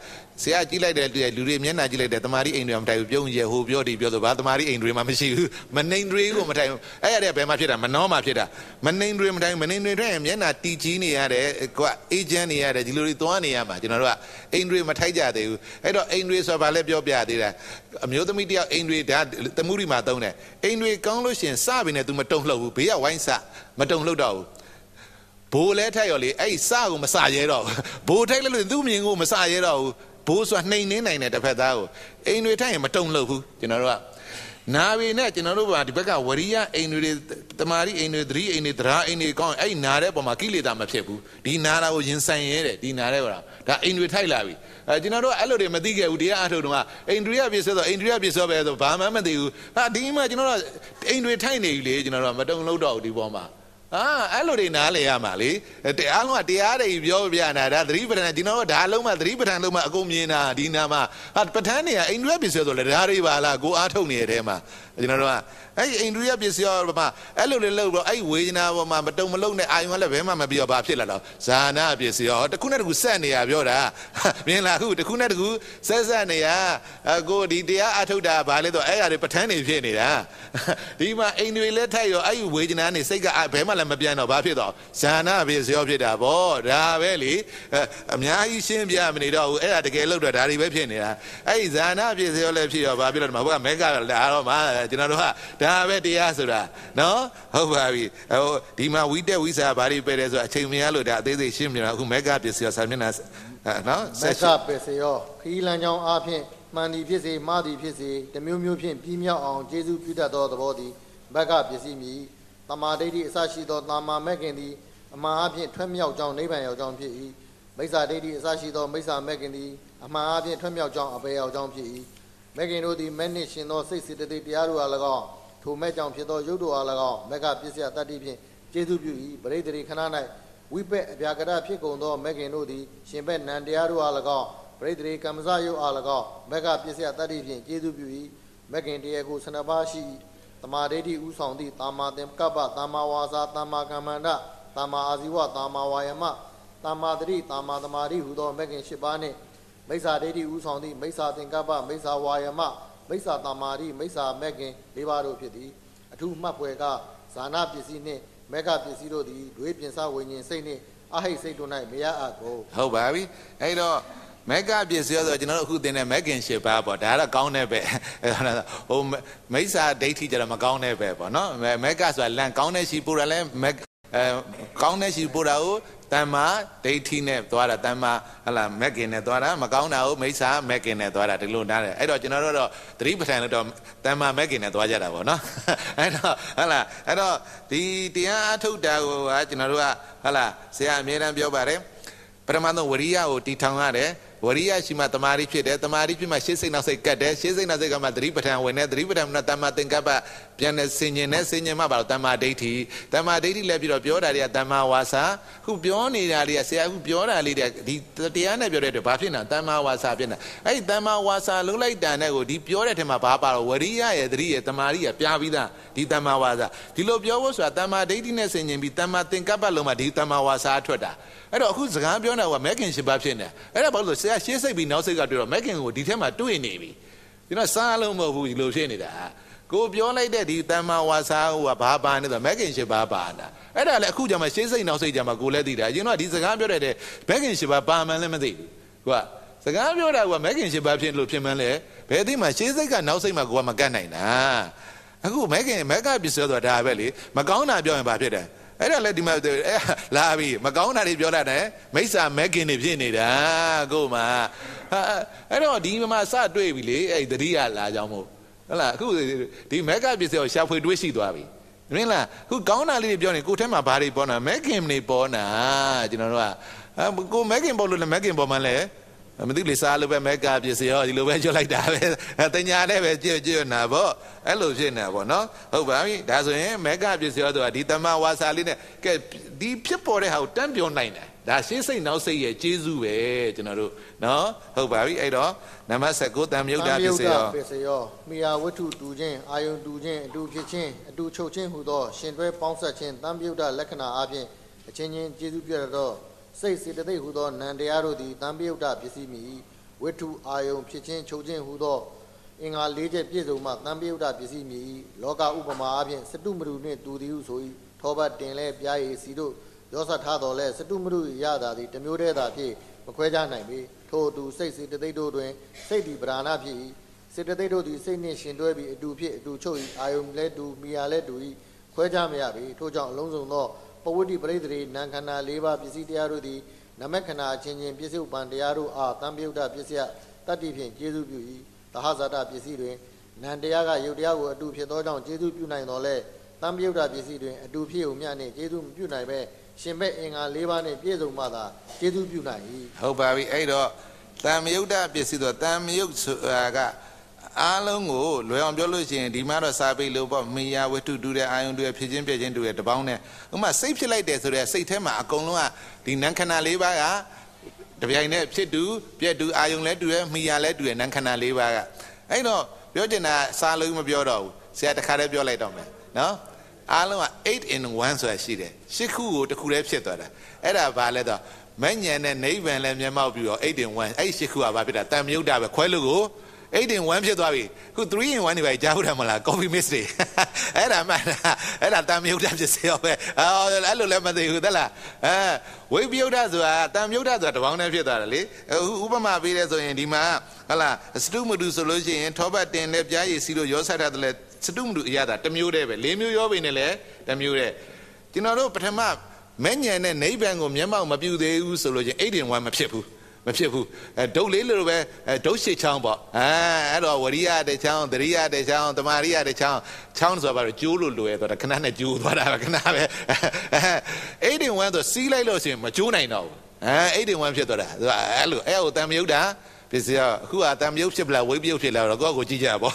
ဆရာကြည့်လိုက်တယ်သူရဲ့လူတွေမျက်နှာကြည့်လိုက်တယ်တမာရီအိမ်တွေကမထိုင်ဘူးပြုံးရဲဟိုပြောဒီပြောဆိုဘာတမာရီအိမ်တွေမှမရှိဘူးမနှိမ်တွေကိုမထိုင်ဘူးအဲ့ရတဲ့ဘယ်မှာဖြစ်တာမနှောမှာဖြစ်တာမနှိမ်တွေမထိုင်မနှိမ်တွေထိုင်မျက်နှာတီကြီးနေရတယ်ကွာအေဂျင့်နေရတယ်ဒီလိုတွေသွားနေရမှာကျွန်တော်တို့ကအိမ်တွေမထိုင်ကြသေးဘူးအဲ့တော့အိမ်တွေဆိုတာဘာလဲပြောပြသေးတာအမျိုးသမီးတယောက်အိမ်တွေဒါသမှုရီမှာသုံးတယ်အိမ်တွေကောင်းလို့ရှင်စပြီနဲ့ तू မတုံလှုပ်ဘူးဘေးကဝိုင်းစမတုံလှုပ်တော့ဘူးဘိုးလဲထက်ရော်လေအဲ့စကိုမစရဲတော့ဘူးဘိုးထိုက်လို့သူ့မြင်ကိုမစရဲတော့ဘူးဘိုးဆိုတာနှိမ်နှင်းနိုင်တယ်တစ်ဖက်သားကိုအိမ်တွေထိုင်ရင်မတုံလို့ဘူးကျွန်တော်တို့ကနာရီနဲ့ကျွန်တော်တို့ကဒီဘက်ကဝရိယအိမ်တွေတမာရီအိမ်တွေသတိအိမ်တွေသရာအိမ်တွေကောင်းအဲ့နာတဲ့ပုံမှာကိလေသာမဖြစ်ဘူးဒီနာတာကိုရင်ဆိုင်ရဲတယ်ဒီနာတဲ့ကောင်ဒါအိမ်တွေထိုက်လာပြီအဲကျွန်တော်တို့အဲ့လိုတွေမသိခဲ့ဘူးတရားအထုတ်တုန်းကအိန္ဒြိယပြည့်စုံတော့အိန္ဒြိယပြည့်စုံပဲဆိုဘာမှမသိဘူးဟာဒီမှာကျွန်တော်တို့အိန္ဒြိထိုက်နေပြီလေကျွန်တော်တို့မတုံလို့တော့ဒီပေါ်မှာအာအဲ့လိုတွေနားလေရမှာလေတရားလုံးကတရားတွေပြောပြနာဒါသတိပဋ္ဌာန်ကျွန်တော်တို့ဒါလုံးမှသတိပဋ္ဌာန်လုံးမှအကုန်မြင်တာဒီနာမှာဟာပဋ္ဌာန်းတွေကအိန္ဒြေပစ္စည်းဆိုလဲဒါတွေပါလားကိုအားထုတ်နေတဲ့ထဲမှာကျွန်တော်တို့ကအဲ့ဒီအိန္ဒိယပစ္စည်းရောမှာအဲ့လိုလေးလှုပ်တော့အဲ့ဒီဝေဒနာပေါ်မှာမတုံမလုံနဲ့အာယုံကလည်းဘယ်မှမပြောဘာဖြစ်လာတော့ဇာနာပစ္စည်းရောတခုနဲ့တခုဆက်နေရပြောတာမင်းလားခုတခုနဲ့တခုဆက်ဆက်နေရကိုဒီတရားအထုတ်တာဘာလဲတော့အဲ့ဒါတွေပဋ္ဌာန်းနေဖြစ်နေတာဒီမှာအိန္ဒိယလက်ထက်ရောအဲ့ဒီဝေဒနာနေစိတ်ကဘယ်မှလည်းမပြန်တော့ဘာဖြစ်တော့ဇာနာပစ္စည်းရောဖြစ်တာဗောဒါပဲလေအများကြီးရှင်းပြမနေတော့ဘူးအဲ့ဒါတကယ်လို့တော့ဒါတွေပဲဖြစ်နေတာအဲ့ဒီဇာနာပစ္စည်းရောလည်းဖြစ်ရောဘာဖြစ်လို့ဒီမှာဘုရားမဲကလာတော့မှကျွန်တော်တို့ကဒါပဲတရားဆိုတာနော်ဟုတ်ပါပြီဟိုဒီမှာဝိတက်ဝိစာဘာတွေပဲလဲဆိုတာအချိန်မရလို့ဒါအသေးစိတ်ရှင်းပြတာအခုမက်ကပစ္စည်းရောဆာမျက်နှာနော်မက်ကပစ္စည်းရောခီးလန်းချောင်းအားဖြင့်မှန်သည်ဖြစ်စေမှားသည်ဖြစ်စေတမျိုးမျိုးဖြင့်ပြီးမြောက်အောင်ကျေးဇူးပြုတတ်သောသဘောသည်မက်ကပစ္စည်းမည်တမာဒိဋ္ဌိအစရှိသောတမာမက်ကင်သည်အမှန်အဖြစ်ထွတ်မြောက်ကြောင်းနိဗ္ဗာန်ရောက်ကြောင်းဖြစ်၏မိစ္ဆာဒိဋ္ဌိအစရှိသောမိစ္ဆာမက်ကင်သည်အမှန်အဖြစ်ထွတ်မြောက်ကြောင်းအပေရောက်ကြောင်းဖြစ်၏မက်ကင်တို့သည်မက်နှင့်ရှင်သောစိတ်စေတသိက်တရားတို့အား၎င်းထိုမဲ့ကြောင့်ဖြစ်သောရုပ်တို့အား၎င်းမက်ကပစ္စယတတ္တိဖြင့်ကျေစုပြု၏ပရိသေရိခဏ၌ဝိပက်အဗျာကရဖြစ်ကုန်သောမက်ခင်တို့သည်ရှင်ဘက်နန္တရားတို့အား၎င်းပရိသေရိကမ္မဇယုတ်အား၎င်းမက်ကပစ္စယတတ္တိဖြင့်ကျေစုပြု၏မက်ခင်တရားကို12ပါးရှိ၏တမာဒိဋ္ဌိဥဆောင်သည့်တာမာသင်္ကပ္ပတာမာဝါစာတာမာကမ္မန္တတာမာအာဇီဝတာမာဝါယမတာမာတတိတာမာသမာဓိဟူသောမက်ခင်၈ပါးနှင့်မိစ္ဆာဒိဋ္ဌိဥဆောင်သည့်မိစ္ဆာသင်္ကပ္ပမိစ္ဆာဝါယမမိစ္ဆာတာမာရိမိစ္ဆာမက်ခင်၄ပါးတို့ဖြစ်သည်အထူးမှတ်ဖွယ်ကဇာနာပစ္စည်းနှင့်မက်ကပစ္စည်းတို့သည်ဒွေပြင်စဝိညာဉ်စိတ်နှင့်အဟိတ်စိတ်တို့၌မရအပ်ကုန်ဟုတ်ပါပြီအဲ့တော့မက်ကပစ္စည်းဆိုကျွန်တော်တို့အခုသင်တဲ့မက်ကင်ရှစ်ပါပေါ့ဒါကတော့ကောင်းတဲ့ပဲဟိုမိစ္ဆာဒိဋ္ဌိကြတော့မကောင်းတဲ့ပဲပေါ့နော်မက်ကဆိုတာလန့်ကောင်းတဲ့ရှိပူရလဲမက်အဲကောင်းတဲ့ရှိပို့တာကိုတမ္မာဒိဋ္ဌိနဲ့သွားတာတမ္မာဟလာမက်ကင်နဲ့သွားတာမကောင်းတာကိုမိစ္ဆာမက်ကင်နဲ့သွားတာဒီလိုနားတယ်အဲ့တော့ကျွန်တော်တို့တော့သတိပဋ္ဌာန်လို့တော့တမ္မာမက်ကင်နဲ့သွားကြတာပေါ့နော်အဲ့တော့ဟလာအဲ့တော့ဒီတရားအထုတ်တာကိုကကျွန်တော်တို့ကဟလာဆရာအမြဲတမ်းပြောပါတယ်ပရမသောဝရိယကိုတည်ထောင်ရတယ်ဝရိယရှိမှတမာရီဖြစ်တယ်တမာရီဖြစ်မှရှေ့စိတ်နောက်စိတ်ကတ်တယ်ရှေ့စိတ်နောက်စိတ်ကမှသတိပဋ္ဌာန်ဝင်တယ်သတိပဋ္ဌာန်ကတမ္မာသင်္ကပ္ပပြန်လဲဆင်ញင်နဲ့ဆင်ញင်မှပါတော့တမ္မာဒိဋ္ဌိတမ္မာဒိဋ္ဌိလဲပြီးတော့ပြောတာတွေကတမ္မာဝါစာခုပြောနေတာတွေကဆရာအခုပြောတာလေးတွေကဒီတရားနဲ့ပြောတဲ့အတွက်ဘာဖြစ်နေတာတမ္မာဝါစာဖြစ်နေတာအဲ့ဒီတမ္မာဝါစာလုံးလိုက်တန်တဲ့ကိုဒီပြောတဲ့အထက်မှာဘာပါတော့ဝရိယရဲ့သတိရဲ့တမာရိရဲ့ပြပြီးသားဒီတမ္မာဝါစာဒီလိုပြောဖို့ဆိုတာတမ္မာဒိဋ္ဌိနဲ့ဆင်ញင်ပြီးတမ္မာသင်္ကပ္ပလုံးမှာဒီတမ္မာဝါစာထွက်တာအဲ့တော့အခုစကားပြောနေတာကမဲခင်ရှင်ပါဖြစ်နေအဲ့ဒါဘာလို့လဲဆရာရှေးစိတ်ပြီးနောက်စိတ်ကတွေ့တော့မဲခင်ကိုဒီထဲမှာတွေ့နေပြီကျွန်တော်စားလုံးမဟုတ်ဘူးဒီလိုဖြစ်နေတာကိုပြောလိုက်တဲ့ဒီတမ္မာဝါစာဟိုကဘာပါနေဆိုမက်ကင်ရှိပါပါတာအဲ့ဒါလည်းအခုကျမှရှေးစိတ်နောက်စိတ်ကျမှကိုလည်းသိတာအရင်ကဒီစကားပြောတဲ့တဲ့မက်ကင်ရှိပါပါမှန်းလည်းမသိဘူးကိုကစကားပြောတာကမက်ကင်ရှိပါဖြစ်လို့ဖြစ်မှန်းလည်းဘယ်သိမှရှေးစိတ်ကနောက်စိတ်မှကိုကမကတ်နိုင်တာအခုမက်ကင်မက်ကပစ္စည်းဆိုတာဒါပဲလေမကောင်းတာပြောရင်ဘာဖြစ်တယ်အဲ့ဒါလည်းဒီမှာလာပြီမကောင်းတာတွေပြောတတ်တယ်မိစ္ဆာမက်ကင်တွေဖြစ်နေတာကို့မှာအဲ့တော့ဒီမှာစတွေ့ပြီလေအဲ့ဒီတတိယလာကြောင်းမို့ဟုတ်လားအခုဒီမက်ကပစ္စည်းကိုရှာဖွေတွေးရှိသွားပြီမင်းလားအခုကောင်းတာလေးတွေပြောနေကိုထဲမှာဘာတွေပေါ်နာမက်ကင်တွေပေါ်နာကျွန်တော်တို့ကကိုမက်ကင်ပေါ်လို့လည်းမက်ကင်ပေါ်မှလည်းမသိလေစားလို့ပဲမက်ကပစ္စည်းရောဒီလိုပဲကျွတ်လိုက်တာပဲတညာနဲ့ပဲကျွတ်ကျွတ်နာပေါ့အဲ့လိုဖြစ်နေတာပေါ့နော်ဟုတ်ပါပြီဒါဆိုရင်မက်ကပစ္စည်းရောဆိုတာဒီတမဝါစာလေးနဲ့ကဲဒီဖြစ်ပေါ်တဲ့ဟာကိုတန့်ပြောနိုင်တယ်ဒါရှေးစိတ်နောက်စိတ်ရဲ့ကျေးဇူးပဲကျွန်တော်တို့နော်ဟုတ်ပါပြီအဲ့တော့နံပါတ်19တံမြုပ်တာပစ္စယောပစ္စယောမိယာဝတ္ထုတူခြင်းအာယုံတူခြင်းအတူဖြစ်ခြင်းအတူချုပ်ခြင်းဟူသောရှင်တွဲပေါင်းဆက်ခြင်းတံမြုပ်တာလက္ခဏာအပြင်အချင်းချင်းကျေးဇူးပြရသောစိတ်စေတသိက်ဟူသောနံတရားတို့သည်တံမြုပ်တာပစ္စည်းမီဝတ္ထုအာယုံဖြစ်ခြင်းချုပ်ခြင်းဟူသောအင်္ဂါ၄ချက်ပြည့်စုံမှတံပိယုဒ္ဓပစ္စည်းမြည်လောကဥပမာအပြင်စတုမရုနှင့်တူသည်ဟုဆို၏ထောပတ်တင်လဲပြားရည်စီတို့ရောစထားတော်လဲစတုမရုရတာသည်တမျိုးတည်းသာဖြစ်မခွဲခြားနိုင်ပေထို့အတူစိတ်စေတသိက်တို့တွင်စိတ်ဒီပဓာနာဖြစ်၏စေတသိက်တို့သည်စိတ်နှင့်ရှင်တွဲပြီးအတူဖြစ်အတူချုပ်၏အာယုံလည်းတူမိယာလည်းတူ၏ခွဲခြားမရပေထို့ကြောင့်အလုံးစုံသောပဝတ္တိပရိသေနံခန္ဓာ၄ပါးပစ္စည်းတရားတို့သည်နမခန္ဓာအချင်းချင်းပစ္စည်းဥပံတရားတို့အားတံပြုတ်တာပစ္စယတတ္တိဖြင့်ကျေစုပြု၏သဟဇာတပစ္စည်းတွင်နံတရားကယုတ်တရားကိုအတူဖြစ်သောကြောင့်ကျေစုပြုနိုင်တော်လဲတံပြုတ်တာပစ္စည်းတွင်အတူဖြစ်ုံမျှနှင့်ကျေစုမပြုနိုင်ပဲရှင်ဘက်အင်္ဂါ၄ပါးနဲ့ပြည့်စုံမှသာကျေးဇူးပြုနိုင်၏ဟုတ်ပါပြီအဲ့တော့တန်မြုပ်တပစ္စည်းတော့တန်မြုပ်ဆိုတာကအားလုံးကိုလွယ်အောင်ပြောလို့ရှိရင်ဒီမှာတော့စာပေလို့ပေါ့မိယာဝတ္ထုတူတဲ့အာယုံတူရဲ့ဖြစ်ချင်းပြည့်ချင်းတူရဲ့တပေါင်းနဲ့ဥမာစိတ်ဖြစ်လိုက်တယ်ဆိုတော့စိတ်ထဲမှာအကုန်လုံးကဒီနံခဏလေးပါးကတပြိုင်တည်းဖြစ်တူပြက်တူအာယုံလည်းတူရဲ့မိယာလည်းတူရဲ့နံခဏလေးပါးကအဲ့တော့ပြောချင်တာစာလုံးမပြောတော့ဘူးဆရာတခါတည်းပြောလိုက်တော့မယ်နော်အားလုံးက8 in 1ဆိုတာရှိတယ်6ခုကိုတစ်ခုတည်းဖြစ်သွားတာအဲ့ဒါဘာလဲတော့မဉ္ဉဏ်နဲ့နိဗ္ဗာန်လည်းမျက်မှောက်ပြီးတော့8 in 1အဲ့6ခုကဘာဖြစ်တာတန်မြုပ်တာပဲခွဲလို့ကို8 in 1ဖြစ်သွားပြီခု3 in 1တွေပဲကြားဟုတ်တယ်မလား coffee mix တွေအဲ့ဒါမှန်တာအဲ့ဒါတန်မြုပ်တာဖြစ်စေရောပဲအော်အဲ့လိုလည်းမသိဘူးသလားအဲဝိပယုဒ္ဓဆိုတာတန်မြုပ်တာဆိုတာတပေါင်းတည်းဖြစ်သွားတယ်လေဥပမာပေးရဲဆိုရင်ဒီမှာဟလာစတုမတုဆိုလို့ရှိရင်ထောပတ်တင်နဲ့ပြားရည်စီလို့ရောဆတ်ထားတယ်စတုမတုအရသာတစ်မျိုးတည်းပဲ၄မျိုးရောဘိနဲ့လည်းတစ်မျိုးတည်းကျွန်တော်တို့ပထမမဲ့ညံတဲ့နိဗ္ဗာန်ကိုမျက်မှောက်မပြုသေးဘူးဆိုလို့ချင်းအိတ်တင်ဝမ်းမဖြစ်ဘူးမဖြစ်ဘူးအဲဒုတ်လေးလိုပဲဒုတ်ရှိချောင်းပေါ့အဲအဲ့တော့ဝရိယတချောင်းသရိယတချောင်းတမာရိယတချောင်းချောင်းဆိုတာဘာလို့ကျိုးလို့လွယ်သွားတာခဏနဲ့ကျိုးသွားတာပဲခဏပဲအိတ်တင်ဝမ်းဆိုစီးလိုက်လို့ရှိရင်မကျိုးနိုင်တော့ဘူးအဲအိတ်တင်ဝမ်းဖြစ်သွားတာအဲ့လိုအဲ့ဟိုတန်မြုပ်တာပစ္စည်းကအခုကတံမြုပ်ဖြစ်ပလားဝိပယုတ်ဖြစ်လာတော့ကိုယ့်ကိုကြည့်ကြပါ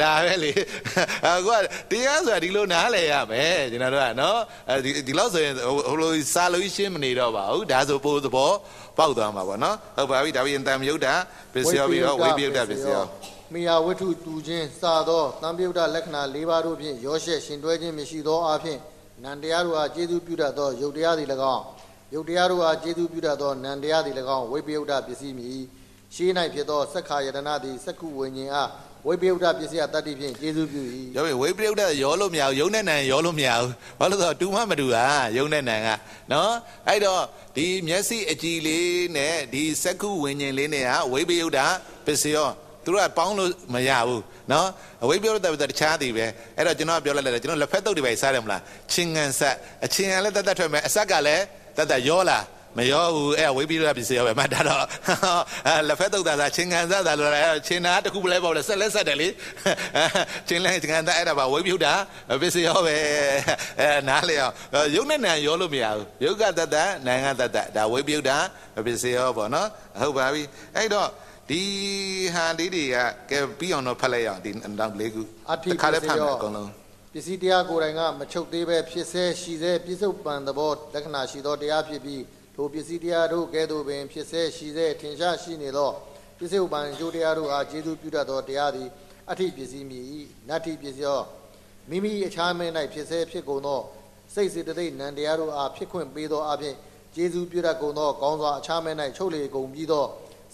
ဒါပဲလေအခုကတရားဆိုတာဒီလိုနားလည်ရမယ်ကျွန်တော်တို့ကနော်ဒီဒီလောက်ဆိုရင်ဟိုလိုစာလို့ရှင်းမနေတော့ပါဘူးဒါဆိုပိုသဘောပေါက်သွားမှာပေါ့နော်ဟုတ်ပါပြီဒါပြင်တံမြုပ်တာပစ္စည်းပြီးတော့ဝိပယုတ်တာပစ္စည်းရောမိယာဝတ္ထုတူခြင်းစာသောတံမြုပ်တာလက္ခဏာ၄ပါးတို့ဖြင့်ရောရှက်ရှင်တွဲခြင်းမရှိသောအဖြစ်နန္တရားတို့အားကျေးဇူးပြုတတ်သောယုတ်တရားသည်၎င်းယုတ်တရားတို့အားကျေးဇူးပြုတတ်သောနန္တရားသည်၎င်းဝိပယုတ်တာပစ္စည်းမြည်ရှေး၌ဖြစ်သောစက္ခာယတနာသည်စက္ခုဝိညာဉ်အားဝိပယုဒ္ဓပစ္စယတတ္တိဖြင့်ကျေစုပြု၏ယောဘဝိပယုဒ္ဓရောလို့မရဘူးယုံနဲ့နံရောလို့မရဘူးဘာလို့ဆိုတော့တူမမတူဟာယုံနဲ့နံကနော်အဲ့တော့ဒီမျက်စိအကြည်လေးနဲ့ဒီစက္ခုဝိညာဉ်လေးနဲ့ဟာဝိပယုဒ္ဓပစ္စယောသူတို့ကပေါင်းလို့မရဘူးနော်အဝိပယုဒ္ဓပစ္စယတခြားသည်ပဲအဲ့တော့ကျွန်တော်ပြောလိုက်တယ်ကျွန်တော်လက်ဖက်တုပ်တွေပဲစားတယ်မလားချင်းငံဆက်အချင်းကလည်းတတ်တတ်ထွက်မယ်အဆက်ကလည်းတတ်တတ်ရောလားမရောဘူးအဲ့ဝိပိရပစ္စည်းရောပဲမှဒါတော့လက်ဖက်တုတ်တာသာချင်းခံစားတာလို့လည်းချင်းနာတခုလဲပေါ့လေဆက်လက်ဆက်တယ်လေချင်းလဲချင်းခံစားအဲ့ဒါပါဝိပိဟုတာပစ္စည်းရောပဲအဲနားလေအောင်ရုပ်နဲ့နာရောလို့မရဘူးယုတ်ကတတနိုင်ငံတတဒါဝိပိဟုတာပစ္စည်းရောပေါ့နော်ဟုတ်ပါပြီအဲ့တော့ဒီဟာလေးတွေကကဲပြီးအောင်တော့ဖတ်လိုက်ရအောင်ဒီနောက်လေးခုတစ်ခါလဲဖတ်မယ်အကုန်လုံးပစ္စည်းတရားကိုယ်တိုင်ကမချုပ်သေးပဲဖြစ်စေရှိစေပြစ္ဆုတ်ပံသဘောလက္ခဏာရှိသောတရားဖြစ်ပြီးထိုပစ္စည်းတရားတို့ကဲ့သို့ပင် ဖြစ်စေရှိစေထင်ရှားရှိနေသောပစ္စည်းဥပန်ကျိုးတရားတို့အားကျေးဇူးပြုတတ်သောတရားသည် အထိပစ္စည်းမြည်၏နတ္ထိပစ္စည်းရောမိမိအခြားမင်း၌ဖြစ်စေဖြစ်ကုန်သောစိတ်စေတသိက်နံတရားတို့အားဖြစ်ခွင့်ပေးသောအပြင်ကျေးဇူးပြုတတ်ကုန်သောကောင်းစွာအခြားမင်း၌ချုပ်လေကုန်ပြီးသော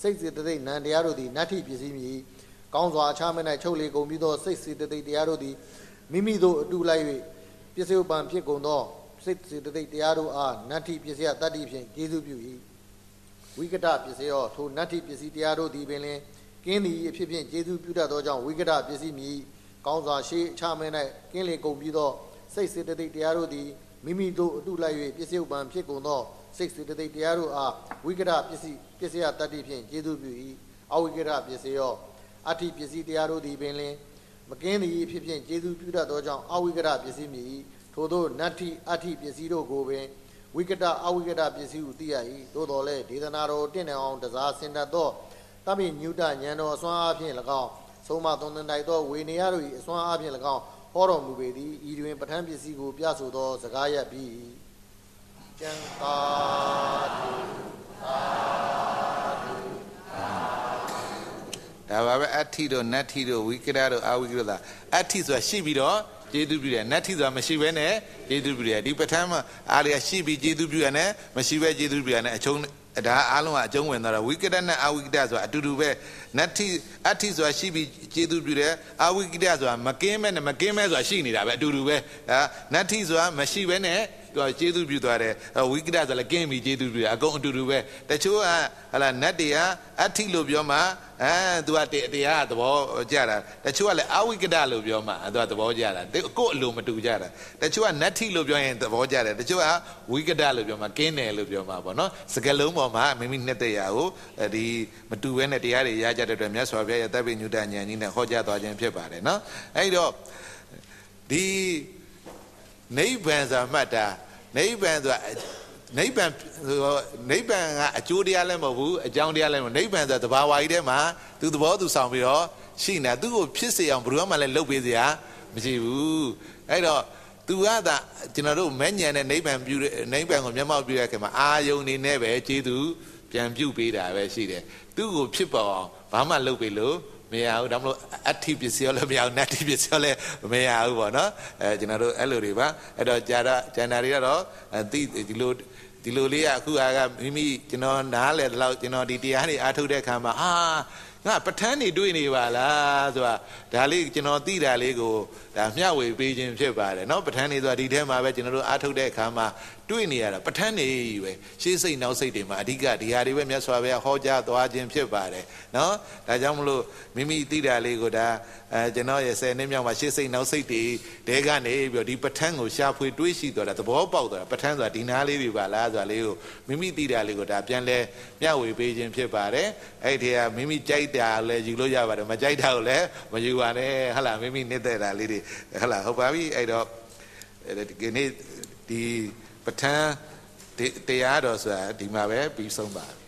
စိတ်စေတသိက်နံတရားတို့သည်နတ္ထိပစ္စည်းမြည်၏ကောင်းစွာအခြားမင်း၌ချုပ်လေကုန်ပြီးသောစိတ်စေတသိက်တရားတို့သည်မိမိတို့အတူလိုက်၍ပစ္စည်းဥပန်ဖြစ်ကုန်သောစိတ်စေတသိက်တရားတို့အားနတ္ထိပစ္စယတတ္တိဖြင့်ကျေစုပြု၏ဝိကတပစ္စယောထိုနတ္ထိပစ္စည်းတရားတို့သည်ပင်လင်ကင်းသည်အဖြစ်ဖြင့်ကျေစုပြုတတ်သောကြောင့်ဝိကတပစ္စည်းမြည်ကောင်းစွာရှေးအချမဲ၌ကင်းလေကုန်ပြီးသောစိတ်စေတသိက်တရားတို့သည်မိမိတို့အတုလိုက်၍ပစ္စယဥပံဖြစ်ကုန်သောစိတ်စေတသိက်တရားတို့အားဝိကရပစ္စည်းပစ္စယတတ္တိဖြင့်ကျေစုပြု၏အဝိကရပစ္စယောအဋ္ဌိပစ္စည်းတရားတို့သည်ပင်လင်မကင်းသည်ဖြစ်ဖြင့်ကျေစုပြုတတ်သောကြောင့်အဝိကရပစ္စည်းမြည်၏ထိုသို့နတ္ထိအဋ္ဌိပစ္စည်းတို့ကိုပင်ဝိကတအဝိကတပစ္စည်းဟုသိရ၏သို့တော်လည်းဒေသနာတော်တင့်တယ်အောင်တစားစင်တတ်သောတပိညုတဉာဏ်တော်အစွမ်းအားဖြင့်၎င်းသုံးမသွန်သင်တိုက်သောဝေနေရတို့၏အစွမ်းအားဖြင့်၎င်းဟောတော်မူပေသည်ဤတွင်ပဋ္ဌာန်းပစ္စည်းကိုပြဆိုသောစကားရပ်ပြီးကျန်သာတုသာတုသာတုဒါပါပဲအဋ္ဌိတို့နတ္ထိတို့ဝိကရတို့အာဝိကရတို့အဋ္ဌိဆိုတာရှိပြီးတော့ကျေးဇူးပြုတယ်နတ်ထိဆိုတာမရှိဘဲနဲ့ကျေးဇူးပြုတယ်ဒီပဋ္ဌာန်းအားလေးရှိပြီးကျေးဇူးပြုရနဲ့မရှိဘဲကျေးဇူးပြုရနဲ့အချုံးဒါအားလုံးကအကျုံးဝင်သွားတာဝိကတနဲ့အဝိကတဆိုတာအတူတူပဲနတ္ထိအတ္ထိဆိုတာရှိပြီးကျေသူပြုတယ်အဝိကတဆိုတာမကင်းမဲ့နဲ့မကင်းမဲ့ဆိုတာရှိနေတာပဲအတူတူပဲနတ္ထိဆိုတာမရှိဘဲနဲ့သူကကျေးဇူးပြုသွားတယ်ဝိကရဆိုလည်းကင်းပြီကျေးဇူးပြုတယ်အကုန်အတူတူပဲတချို့ကဟလာနတ်တွေကအဋ္ဌိလို့ပြောမှအဲသူကတရားသဘောကြတာတချို့ကလည်းအဝိကရလို့ပြောမှသူကသဘောကြတာကိုယ့်အလိုမတူကြတာတချို့ကနတ်ထိလို့ပြောရင်သဘောကြတယ်တချို့ကဝိကရလို့ပြောမှကင်းတယ်လို့ပြောမှပေါ့နော်စကလုံးပေါ်မှာမိမိနှစ်တရားကိုဒီမတူဘဲနဲ့တရားတွေရကြတဲ့အတွက်မြတ်စွာဘုရားရဲ့တပ်ပိညုတဉာဏ်ကြီးနဲ့ဟောကြားသွားခြင်းဖြစ်ပါတယ်နော်အဲ့တော့ဒီနိဗ္ဗာန်သာမှတ်တာနိဗ္ဗာန်ဆိုတာနိဗ္ဗာန်နိဗ္ဗာန်ကအကျိုးတရားလည်းမဟုတ်ဘူးအကြောင်းတရားလည်းမဟုတ်နိဗ္ဗာန်ဆိုတာတဘာဝကြီးထဲမှာသူသဘောသူဆောင်ပြီးတော့ရှိနေသူ့ကိုဖြစ်စေအောင်ဘယ်သူမှလည်းလုပ်ပေးစရာမရှိဘူးအဲ့တော့သူကသာကျွန်တော်တို့မဲ့ညံတဲ့နိဗ္ဗာန်ပြုနိဗ္ဗာန်ကိုမျက်မှောက်ပြုရခင်မှာအာယုန်နေနဲ့ပဲကျေးဇူးပြန်ပြုပေးတာပဲရှိတယ်သူ့ကိုဖြစ်ပေါ်အောင်ဘာမှလုပ်ပေးလို့မရဘူးဒါမှမဟုတ်အဋ္ဌိပစ္စည်းရောလည်းမရဘူးနတ္တိပစ္စည်းရောလည်းမရဘူးပေါ့နော်အဲကျွန်တော်တို့အဲ့လိုတွေပါအဲ့တော့ကြာတော့ကျန်တာတွေကတော့ဒီဒီလိုဒီလိုလေးကအခုအားကမိမိကျွန်တော်နားလဲတော့ကျွန်တော်ဒီတရားတွေအားထုတ်တဲ့အခါမှာဟာငါပဋ္ဌာန်းတွေတွေ့နေပါလားဆိုတာဒါလေးကျွန်တော်သိတာလေးကိုဒါမျှဝေပေးခြင်းဖြစ်ပါတယ်เนาะပဋ္ဌာန်းတွေဆိုတာဒီထဲမှာပဲကျွန်တော်တို့အားထုတ်တဲ့အခါမှာတွေ့နေရတာပဋ္ဌာန်းနေပဲရှေးစိတ်နောက်စိတ်တွေမှာအဓိကဒီဟာတွေပဲမြတ်စွာဘုရားဟောကြားသွားခြင်းဖြစ်ပါတယ်နော်ဒါကြောင့်မလို့မိမိသိတာလေးကိုဒါအဲကျွန်တော်ရဲ့ဆယ်နှစ်မြောက်မှာရှေးစိတ်နောက်စိတ်တွေတဲကနေပြီးတော့ဒီပဋ္ဌာန်းကိုရှာဖွေတွေးရှိသွားတာသဘောပေါက်သွားတာပဋ္ဌာန်းဆိုတာဒီနားလေးတွေပါလားဆိုတာလေးကိုမိမိသိတာလေးကိုဒါပြန်လဲမျှဝေပေးခြင်းဖြစ်ပါတယ်အဲ့ဒီကမိမိကြိုက်တာလည်းယူလို့ရပါတယ်မကြိုက်တာကိုလည်းမယူပါနဲ့ဟလာမိမိနေတဲ့တာလေးတွေဟလာဟုတ်ပါပြီအဲ့တော့ဒီနေ့ဒီပဋ္ဌာန်းတရားတော်ဆိုတာဒီမှာပဲပြီးဆုံးပါပြီ